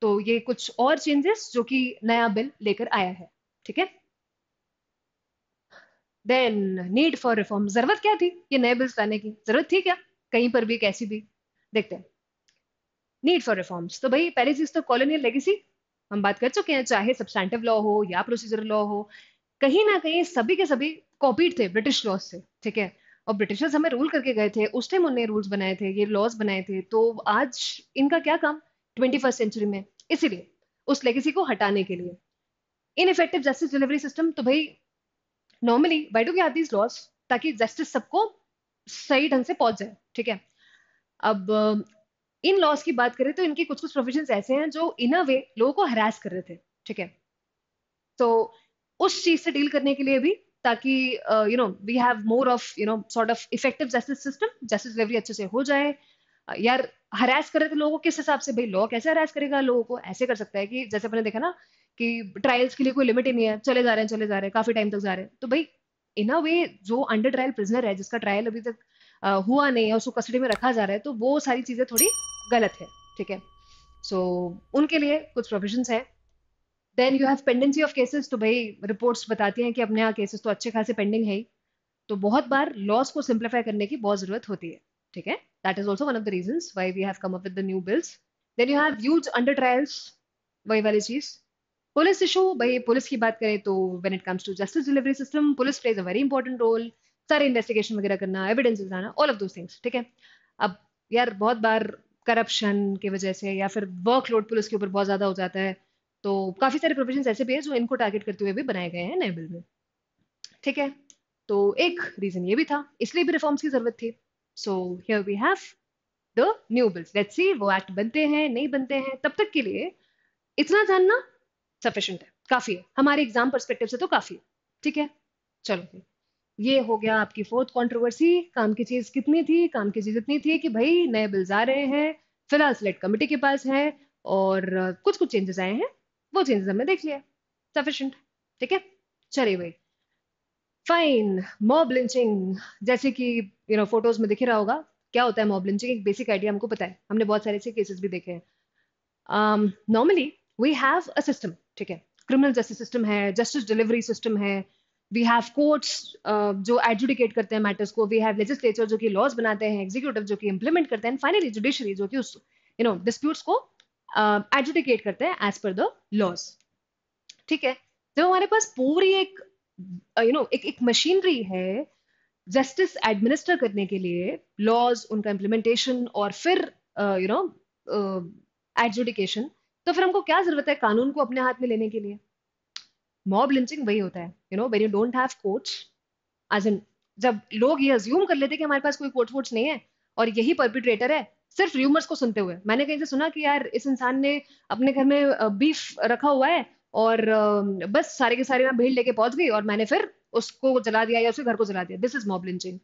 तो ये कुछ और चेंजेस जो कि नया बिल लेकर आया है ठीक है देन नीड फॉर रिफॉर्म जरूरत क्या थी ये नए बिल्स लाने की जरूरत थी क्या कहीं पर भी कैसी भी देखते हैं नीड फॉर रिफॉर्म्स तो भाई पहली चीज तो कॉलोनियल लेगेसी हम बात कर चुके हैं चाहे सब्सटैंटिव लॉ हो या प्रोसीजर लॉ हो कहीं ना कहीं सभी के सभी कॉपीड थे ब्रिटिश लॉज से ठीक है और ब्रिटिशर्स हमें रूल करके गए थे उस टाइम उन्होंने रूल्स बनाए थे ये लॉज बनाए थे तो आज इनका क्या काम ट्वेंटी फर्स्ट सेंचुरी में इसीलिए उस लेगेसी को हटाने के लिए ineffective justice delivery system तो भाई normally why do we these laws ताकि जस्टिस सबको सही ढंग से पहुंच जाए ठीक है अब इन लॉस की बात करें तो इनके कुछ कुछ प्रोविजन ऐसे हैं जो इन अ वे लोगों को हरास कर रहे थे ठीक है तो उस चीज से डील करने के लिए भी ताकि you know we have more of you know sort of effective justice system justice delivery अच्छे से हो जाए यार हरास करे तो लोगों किस हिसाब से भाई लॉ कैसे हरास करेगा लोगों को ऐसे कर सकता है कि जैसे अपने देखा ना कि ट्रायल्स के लिए कोई लिमिट ही नहीं है चले जा रहे हैं चले जा रहे हैं काफी टाइम तक जा रहे हैं तो भाई इन अ वे जो अंडर ट्रायल प्रिजनर है जिसका ट्रायल अभी तक हुआ नहीं है उसको कस्टडी में रखा जा रहा है तो वो सारी चीजें थोड़ी गलत है ठीक है सो so, उनके लिए कुछ प्रोविजन है then you have pendency of cases तो भाई रिपोर्ट्स बताती हैं कि अपने यहाँ केसेस तो अच्छे खासे पेंडिंग है ही तो बहुत बार लॉस को सिंप्लीफाई करने की बहुत जरूरत होती है ठीक है that is also one of the reason why we have come up with the new bills then you have use under trials वही वाली चीज पुलिस इशू भाई पुलिस की बात करें तो when it comes to justice delivery system police plays a very important role सारे investigation वगैरह करना एविडेंस आना ऑल ऑफ दोस थिंग्स ठीक है अब यार बहुत बार करप्शन की वजह से या फिर वर्कलोड पुलिस के ऊपर बहुत ज़्यादा हो जाता है तो काफ़ी सारे प्रोविजन ऐसे भी है जो इनको टारगेट करते हुए भी बनाए गए हैं नए बिल में ठीक है तो एक रीज़न ये भी था इसलिए भी रिफॉर्म्स की ज़रूरत थी so here we have the new bills let's see वो एक्ट बनते हैं नहीं बनते हैं तब तक के लिए इतना जानना सफिशेंट है काफ़ी है हमारे एग्जाम परस्पेक्टिव से तो काफ़ी है ठीक है चलो ये हो गया आपकी फोर्थ कंट्रोवर्सी काम की चीज़ कितनी थी काम की चीज़ इतनी थी कि भाई नए बिल्स आ रहे हैं फिलहाल सिलेक्ट कमेटी के पास है और कुछ कुछ चेंजेस आए हैं वो चेंजेस हमने देख लिया सफिशेंट ठीक है चलिए भाई फाइन मॉब लिंचिंग जैसे कि यू नो फोटोज में दिख रहा होगा क्या होता है मॉब लिंचिंग एक बेसिक आइडिया हमको पता है हमने बहुत सारे ऐसे केसेस भी देखे हैं normally we have a system ठीक है क्रिमिनल जस्टिस सिस्टम है जस्टिस डिलीवरी सिस्टम है वी हैव कोर्ट्स जो एडजुडिकेट करते हैं मैटर्स को वी हैव लेजिस्लेचर जो कि लॉज बनाते हैं एग्जीक्यूटिव जो कि इंप्लीमेंट करते हैं फाइनली जुडिशरी जो कि उस यू नो डिस्प्यूट्स को एडजुडिकेट uh, करते हैं एज पर द लॉज ठीक है जब हमारे पास पूरी एक यू uh, नो एक मशीनरी है जस्टिस एडमिनिस्टर करने के लिए लॉज उनका इम्प्लीमेंटेशन और फिर यू नो एडजुडिकेशन तो फिर हमको क्या जरूरत है कानून को अपने हाथ में लेने के लिए मॉब लिंचिंग वही होता है you know when you don't have courts as an जब लोग ये अज्यूम कर लेते कि हमारे पास कोई कोर्ट्स वोट्स नहीं है और यही परपिट्रेटर है सिर्फ र्यूमर्स को सुनते हुए मैंने कहीं से सुना कि यार इस इंसान ने अपने घर में बीफ uh, रखा हुआ है और बस सारे के सारे मैं भीड़ लेके पहुंच गई और मैंने फिर उसको जला दिया या उसके घर को जला दिया दिस इज मॉब लिंचिंग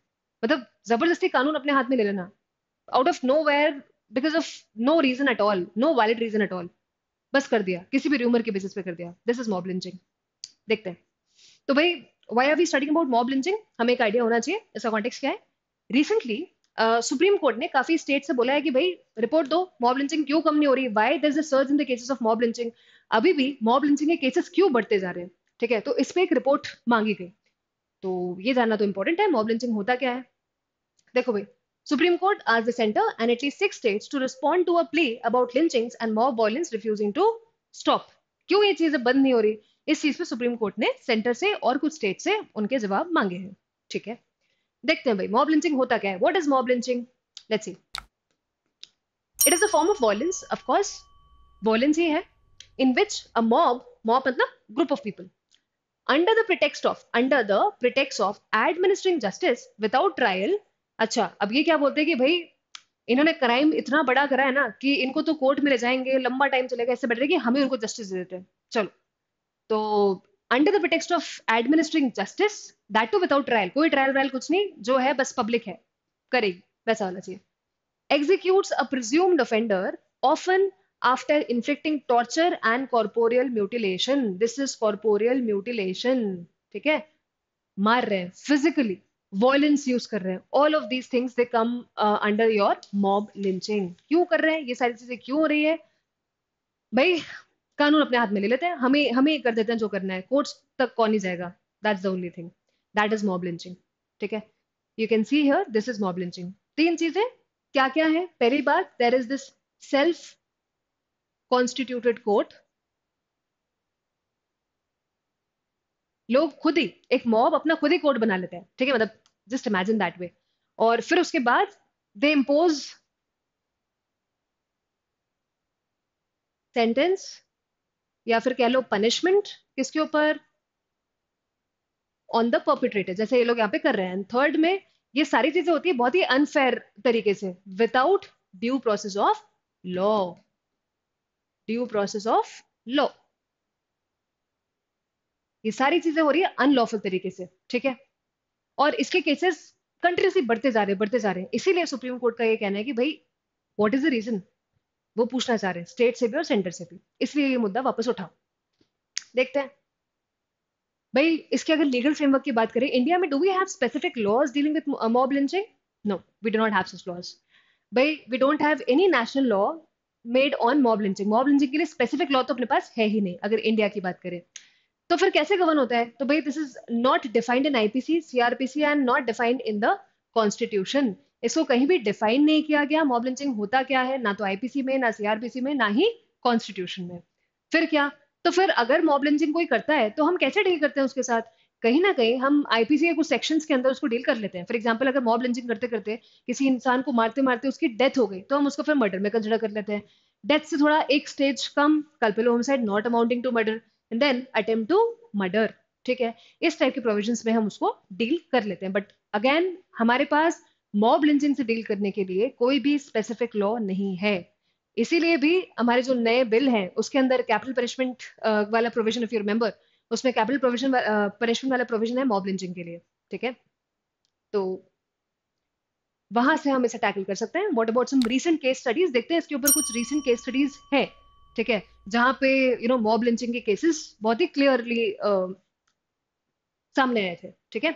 मतलब जबरदस्ती कानून अपने हाथ में ले लेना out of nowhere because of no reason at all no valid reason at all बस कर दिया किसी भी र्यूमर के बेसिस पे कर दिया दिस इज मॉब लिंचिंग देखते हैं तो भाई why are we studying about mob lynching हमें एक आइडिया होना चाहिए इसका कॉन्टेक्स क्या है रिसेंटली सुप्रीम कोर्ट ने काफी स्टेट से बोला है कि भाई रिपोर्ट दो मॉब लिंचिंग क्यों कम नहीं हो रही why this surge in the cases of mob lynching अभी भी मॉब लिंचिंग के केसेस क्यों बढ़ते जा रहे हैं ठीक है तो इस पर एक रिपोर्ट मांगी गई तो ये जानना तो इंपॉर्टेंट है मॉब लिंचिंग होता क्या है देखो भाई सुप्रीम कोर्ट आज the centre and at six six to to respond to a plea about lynchings and mob violence refusing to क्यों ये चीजें बंद नहीं हो रही इस चीज पे सुप्रीम कोर्ट ने सेंटर से और कुछ स्टेट से उनके जवाब मांगे हैं ठीक है देखते हैं भाई मॉब लिंचिंग होता क्या है what is mob lynching let's see it is a form of violence of course violence ही है in which a mob, mob मतलब group of people, under the pretext of, under the pretext of administering justice without trial, अच्छा अब ये क्या बोलते हैं कि भाई इन्होंने क्राइम इतना बड़ा करा है ना कि इनको तो कोर्ट में ले जाएंगे लंबा टाइम चलेगा इससे बेटर है कि हमें उनको जस्टिस दे देते हैं चलो तो under the pretext of administering justice that too without trial कोई ट्रायल व्रायल कुछ नहीं जो है बस पब्लिक है करेगी वैसा होना चाहिए execute a presumed offender often after inflicting torture and corporeal mutilation. This is corporeal mutilation. theek hai maar rahe physically physically violence use कर रहे हैं all of these things they come under your mob lynching क्यों कर रहे हैं ये सारी चीजें क्यों हो रही है भाई कानून अपने हाथ में ले लेते हैं हमें हमें कर देते हैं जो करना है कोर्ट्स तक कौन ही जाएगा that's the only thing that is mob lynching ठीक है you can see here this is mob lynching तीन चीजें क्या क्या है पहली बात there is this self constituted court लोग खुद ही एक मॉब अपना खुद ही कोर्ट बना लेते हैं ठीक है मतलब जस्ट इमेजिन दैट वे और फिर उसके बाद दे इम्पोज सेंटेंस या फिर कह लो पनिशमेंट किसके ऊपर ऑन द पर्पिट्रेटर जैसे ये लोग यहाँ पे कर रहे हैं थर्ड में ये सारी चीजें होती है बहुत ही अनफेयर तरीके से without due process of law due process of law ये सारी चीजें हो रही है अनलॉफुल तरीके से ठीक है और इसके केसेस कंटिन्यूसली बढ़ते जा रहे हैं बढ़ते जा रहे हैं इसीलिए सुप्रीम कोर्ट का ये कहना है कि भाई व्हाट इज द रीजन वो पूछना चाह रहे हैं स्टेट से भी और सेंटर से भी इसलिए ये मुद्दा वापस उठाओ देखते हैं भाई इसके अगर लीगल फ्रेमवर्क की बात करें इंडिया में do we have specific laws dealing with mob lynching no we do not have such laws भाई we don't have any national law made on mob lynching mob lynching के लिए specific law तो अपने पास है ही नहीं अगर India की बात करें तो फिर कैसे गवर्न होता है तो भाई this is not defined in IPC CrPC and not defined in the constitution इसको कहीं भी डिफाइन नहीं किया गया मॉब लिंचिंग होता क्या है ना तो आईपीसी में ना सीआरपीसी में ना ही कॉन्स्टिट्यूशन में फिर क्या तो फिर अगर मॉब लिंचिंग कोई करता है तो हम कैसे डील करते हैं उसके साथ कहीं ना कहीं हम आईपीसी के कुछ सेक्शंस के अंदर उसको डील कर लेते हैं फॉर एग्जांपल अगर मॉब लिंचिंग करते करते किसी इंसान को मारते मारते उसकी डेथ हो गई तो हम उसको फिर मर्डर में कंसिडर कर लेते हैं डेथ से थोड़ा एक स्टेज कम culpable homicide not amounting to murder and then attempt to murder ठीक है इस टाइप के प्रोविजन में हम उसको डील कर लेते हैं बट अगेन हमारे पास मॉब लिंचिंग से डील करने के लिए कोई भी स्पेसिफिक लॉ नहीं है इसीलिए भी हमारे जो नए बिल हैं उसके अंदर कैपिटल पनिशमेंट वाला प्रोविजन ऑफ यू रिमेम्बर उसमें कैपिटल प्रोविजन पनिशमेंट वाला प्रोविजन है मॉब लिंचिंग के लिए ठीक है तो वहां से हम इसे टैकल कर सकते हैं what about some recent case studies देखते हैं इसके ऊपर कुछ रीसेंट केस स्टडीज है ठीक है जहां पे यू नो मॉब लिंचिंग के केसेस बहुत ही क्लियरली uh, सामने आए थे ठीक है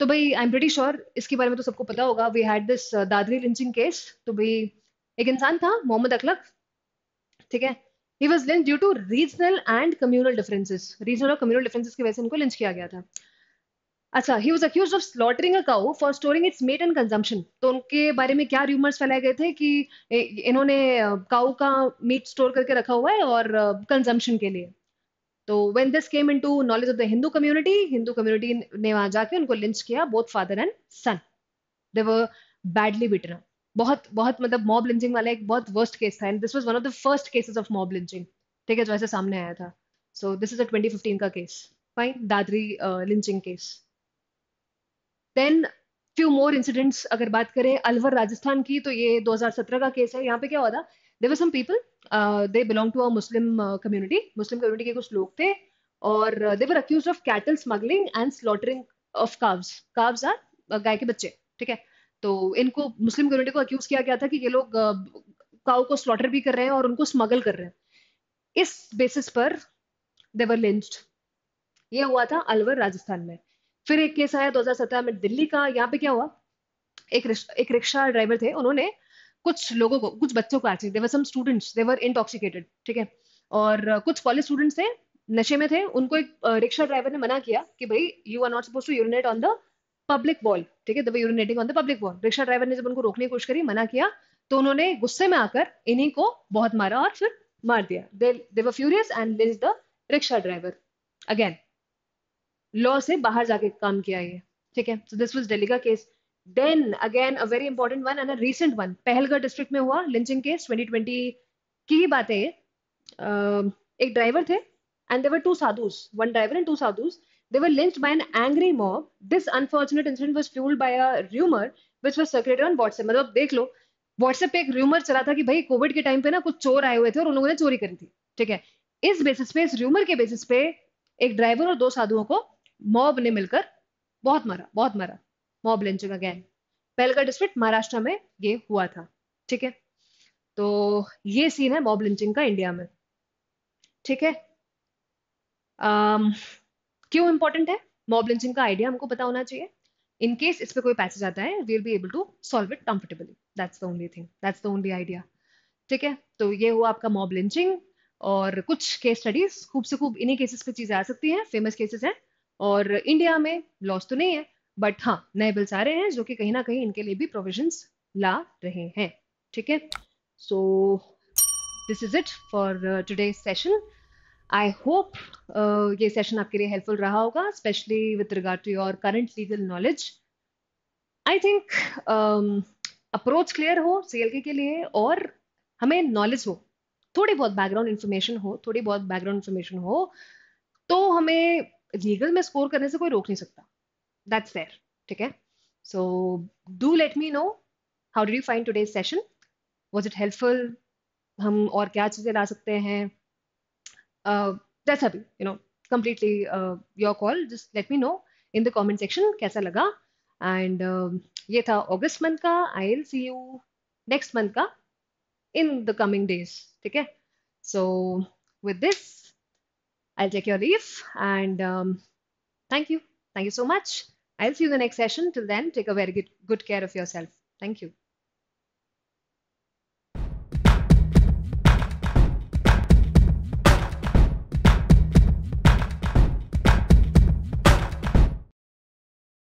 तो भाई आई एम प्रिटी श्योर इसके बारे में तो सबको पता होगा we had this Dadri lynching case तो भाई एक इंसान था मोहम्मद अखलक ठीक है he was lynched due to regional and communal differences regional और कम्युनल डिफरेंसेस की वजह से इनको लिंच किया गया था अच्छा he was accused of slaughtering a cow for storing its meat and consumption तो उनके बारे में क्या र्यूमर्स फैलाए गए थे कि इन्होंने काउ का मीट स्टोर करके रखा हुआ है और कंजम्पशन के लिए तो when this came into knowledge of the Hindu community Hindu community ने वहां जाके उनको लिंच किया both father and son they were badly beaten बहुत बहुत मतलब मॉब लिंचिंग वाला एक बहुत वर्स्ट केस था and this was one of the first cases of mob lynching ठीक है जो ऐसे सामने आया था सो दिस इज अ 2015 का case fine Dadri lynching case then few more incidents अगर बात करें अलवर राजस्थान की तो ये 2017 का केस है यहाँ पे क्या हुआ था they were some people they belong to a Muslim community Muslim community के कुछ लोग थे और they were accused of cattle smuggling and slaughtering of calves calves are गाय के बच्चे ठीक है तो इनको मुस्लिम कम्युनिटी को अक्यूज किया गया था कि ये लोग काउ को स्लॉटर भी कर रहे हैं और उनको स्मगल कर रहे हैं इस बेसिस पर देवर लिंच्ड ये हुआ था अलवर राजस्थान में फिर एक केस आया दो में दिल्ली का यहाँ पे क्या हुआ एक एक रिक्शा ड्राइवर थे उन्होंने कुछ लोगों को कुछ बच्चों को actually they were some students they were intoxicated ठीक है और कुछ कॉलेज स्टूडेंट्स थे नशे में थे उनको एक रिक्शा ड्राइवर ने मना किया कि भाई you are not suppose to urinate on the public wall ठीक है दबाई urinating on the public wall rickshaw driver ने जब उनको रोकने की कोशिश करी मना किया तो उन्होंने गुस्से में आकर इन्हीं को बहुत मारा और फिर मार दिया they were furious and this the rickshaw driver again law से बाहर जाके काम किया ये ठीक है सो दिस वाज दिल्ली का case then again a very important one and a recent one Palghar district में हुआ लिंचिंग केस 2020 की ही है ये एक ड्राइवर थे and they were two sadhus one driver and two sadhus They were lynched by an angry mob. This unfortunate incident was fueled by a rumor which was circulated on WhatsApp. मतलब देख लो WhatsApp पे एक rumor चला था कि भाई कोविड के टाइम पे ना कुछ चोर आए हुए थे और उन लोगों ने चोरी करी थी ठीक है इस बेसिस पे इस रूमर के बेसिस पे एक ड्राइवर और दो साधुओं को मॉब ने मिलकर बहुत मारा बहुत मारा mob lynching again Palghar district Maharashtra में ये हुआ था ठीक है तो ये सीन है मॉब लिंचिंग का इंडिया में ठीक है um, क्यों इंपॉर्टेंट है मॉब लिंचिंग का आइडिया हमको पता होना चाहिए इन केस इस पर कोई पैसेज आता है we will be able to solve it comfortably that's the only thing that's the only idea ठीक है तो ये हुआ आपका मॉब लिंचिंग और कुछ केस स्टडीज खूब से खूब इन्हीं केसेस पे चीजें आ सकती हैं फेमस केसेस हैं और इंडिया में लॉस तो नहीं है बट हाँ नए बिल्स आ रहे हैं जो कि कहीं ना कहीं इनके लिए भी प्रोविजंस ला रहे हैं ठीक है so this is it for today session I hope uh, ये सेशन आपके लिए हेल्पफुल रहा होगा specially with regard to your current legal knowledge I think approach clear हो सीएलके के लिए और हमें नॉलेज हो थोड़ी बहुत बैकग्राउंड इन्फॉर्मेशन हो थोड़ी बहुत बैकग्राउंड इन्फॉर्मेशन हो तो हमें लीगल में स्कोर करने से कोई रोक नहीं सकता दैट्स फेयर ठीक है so do let me know how do you find today session was it helpful हम और क्या चीज़ें ला सकते हैं uh, that's happy you know completely uh, your call just let me know in the comment section kaisa laga and uh, ye august month i'll see you next month in the coming days okay so with this i'll take your leave and um, thank you thank you so much i'll see you in the next session till then take a very good care of yourself thank you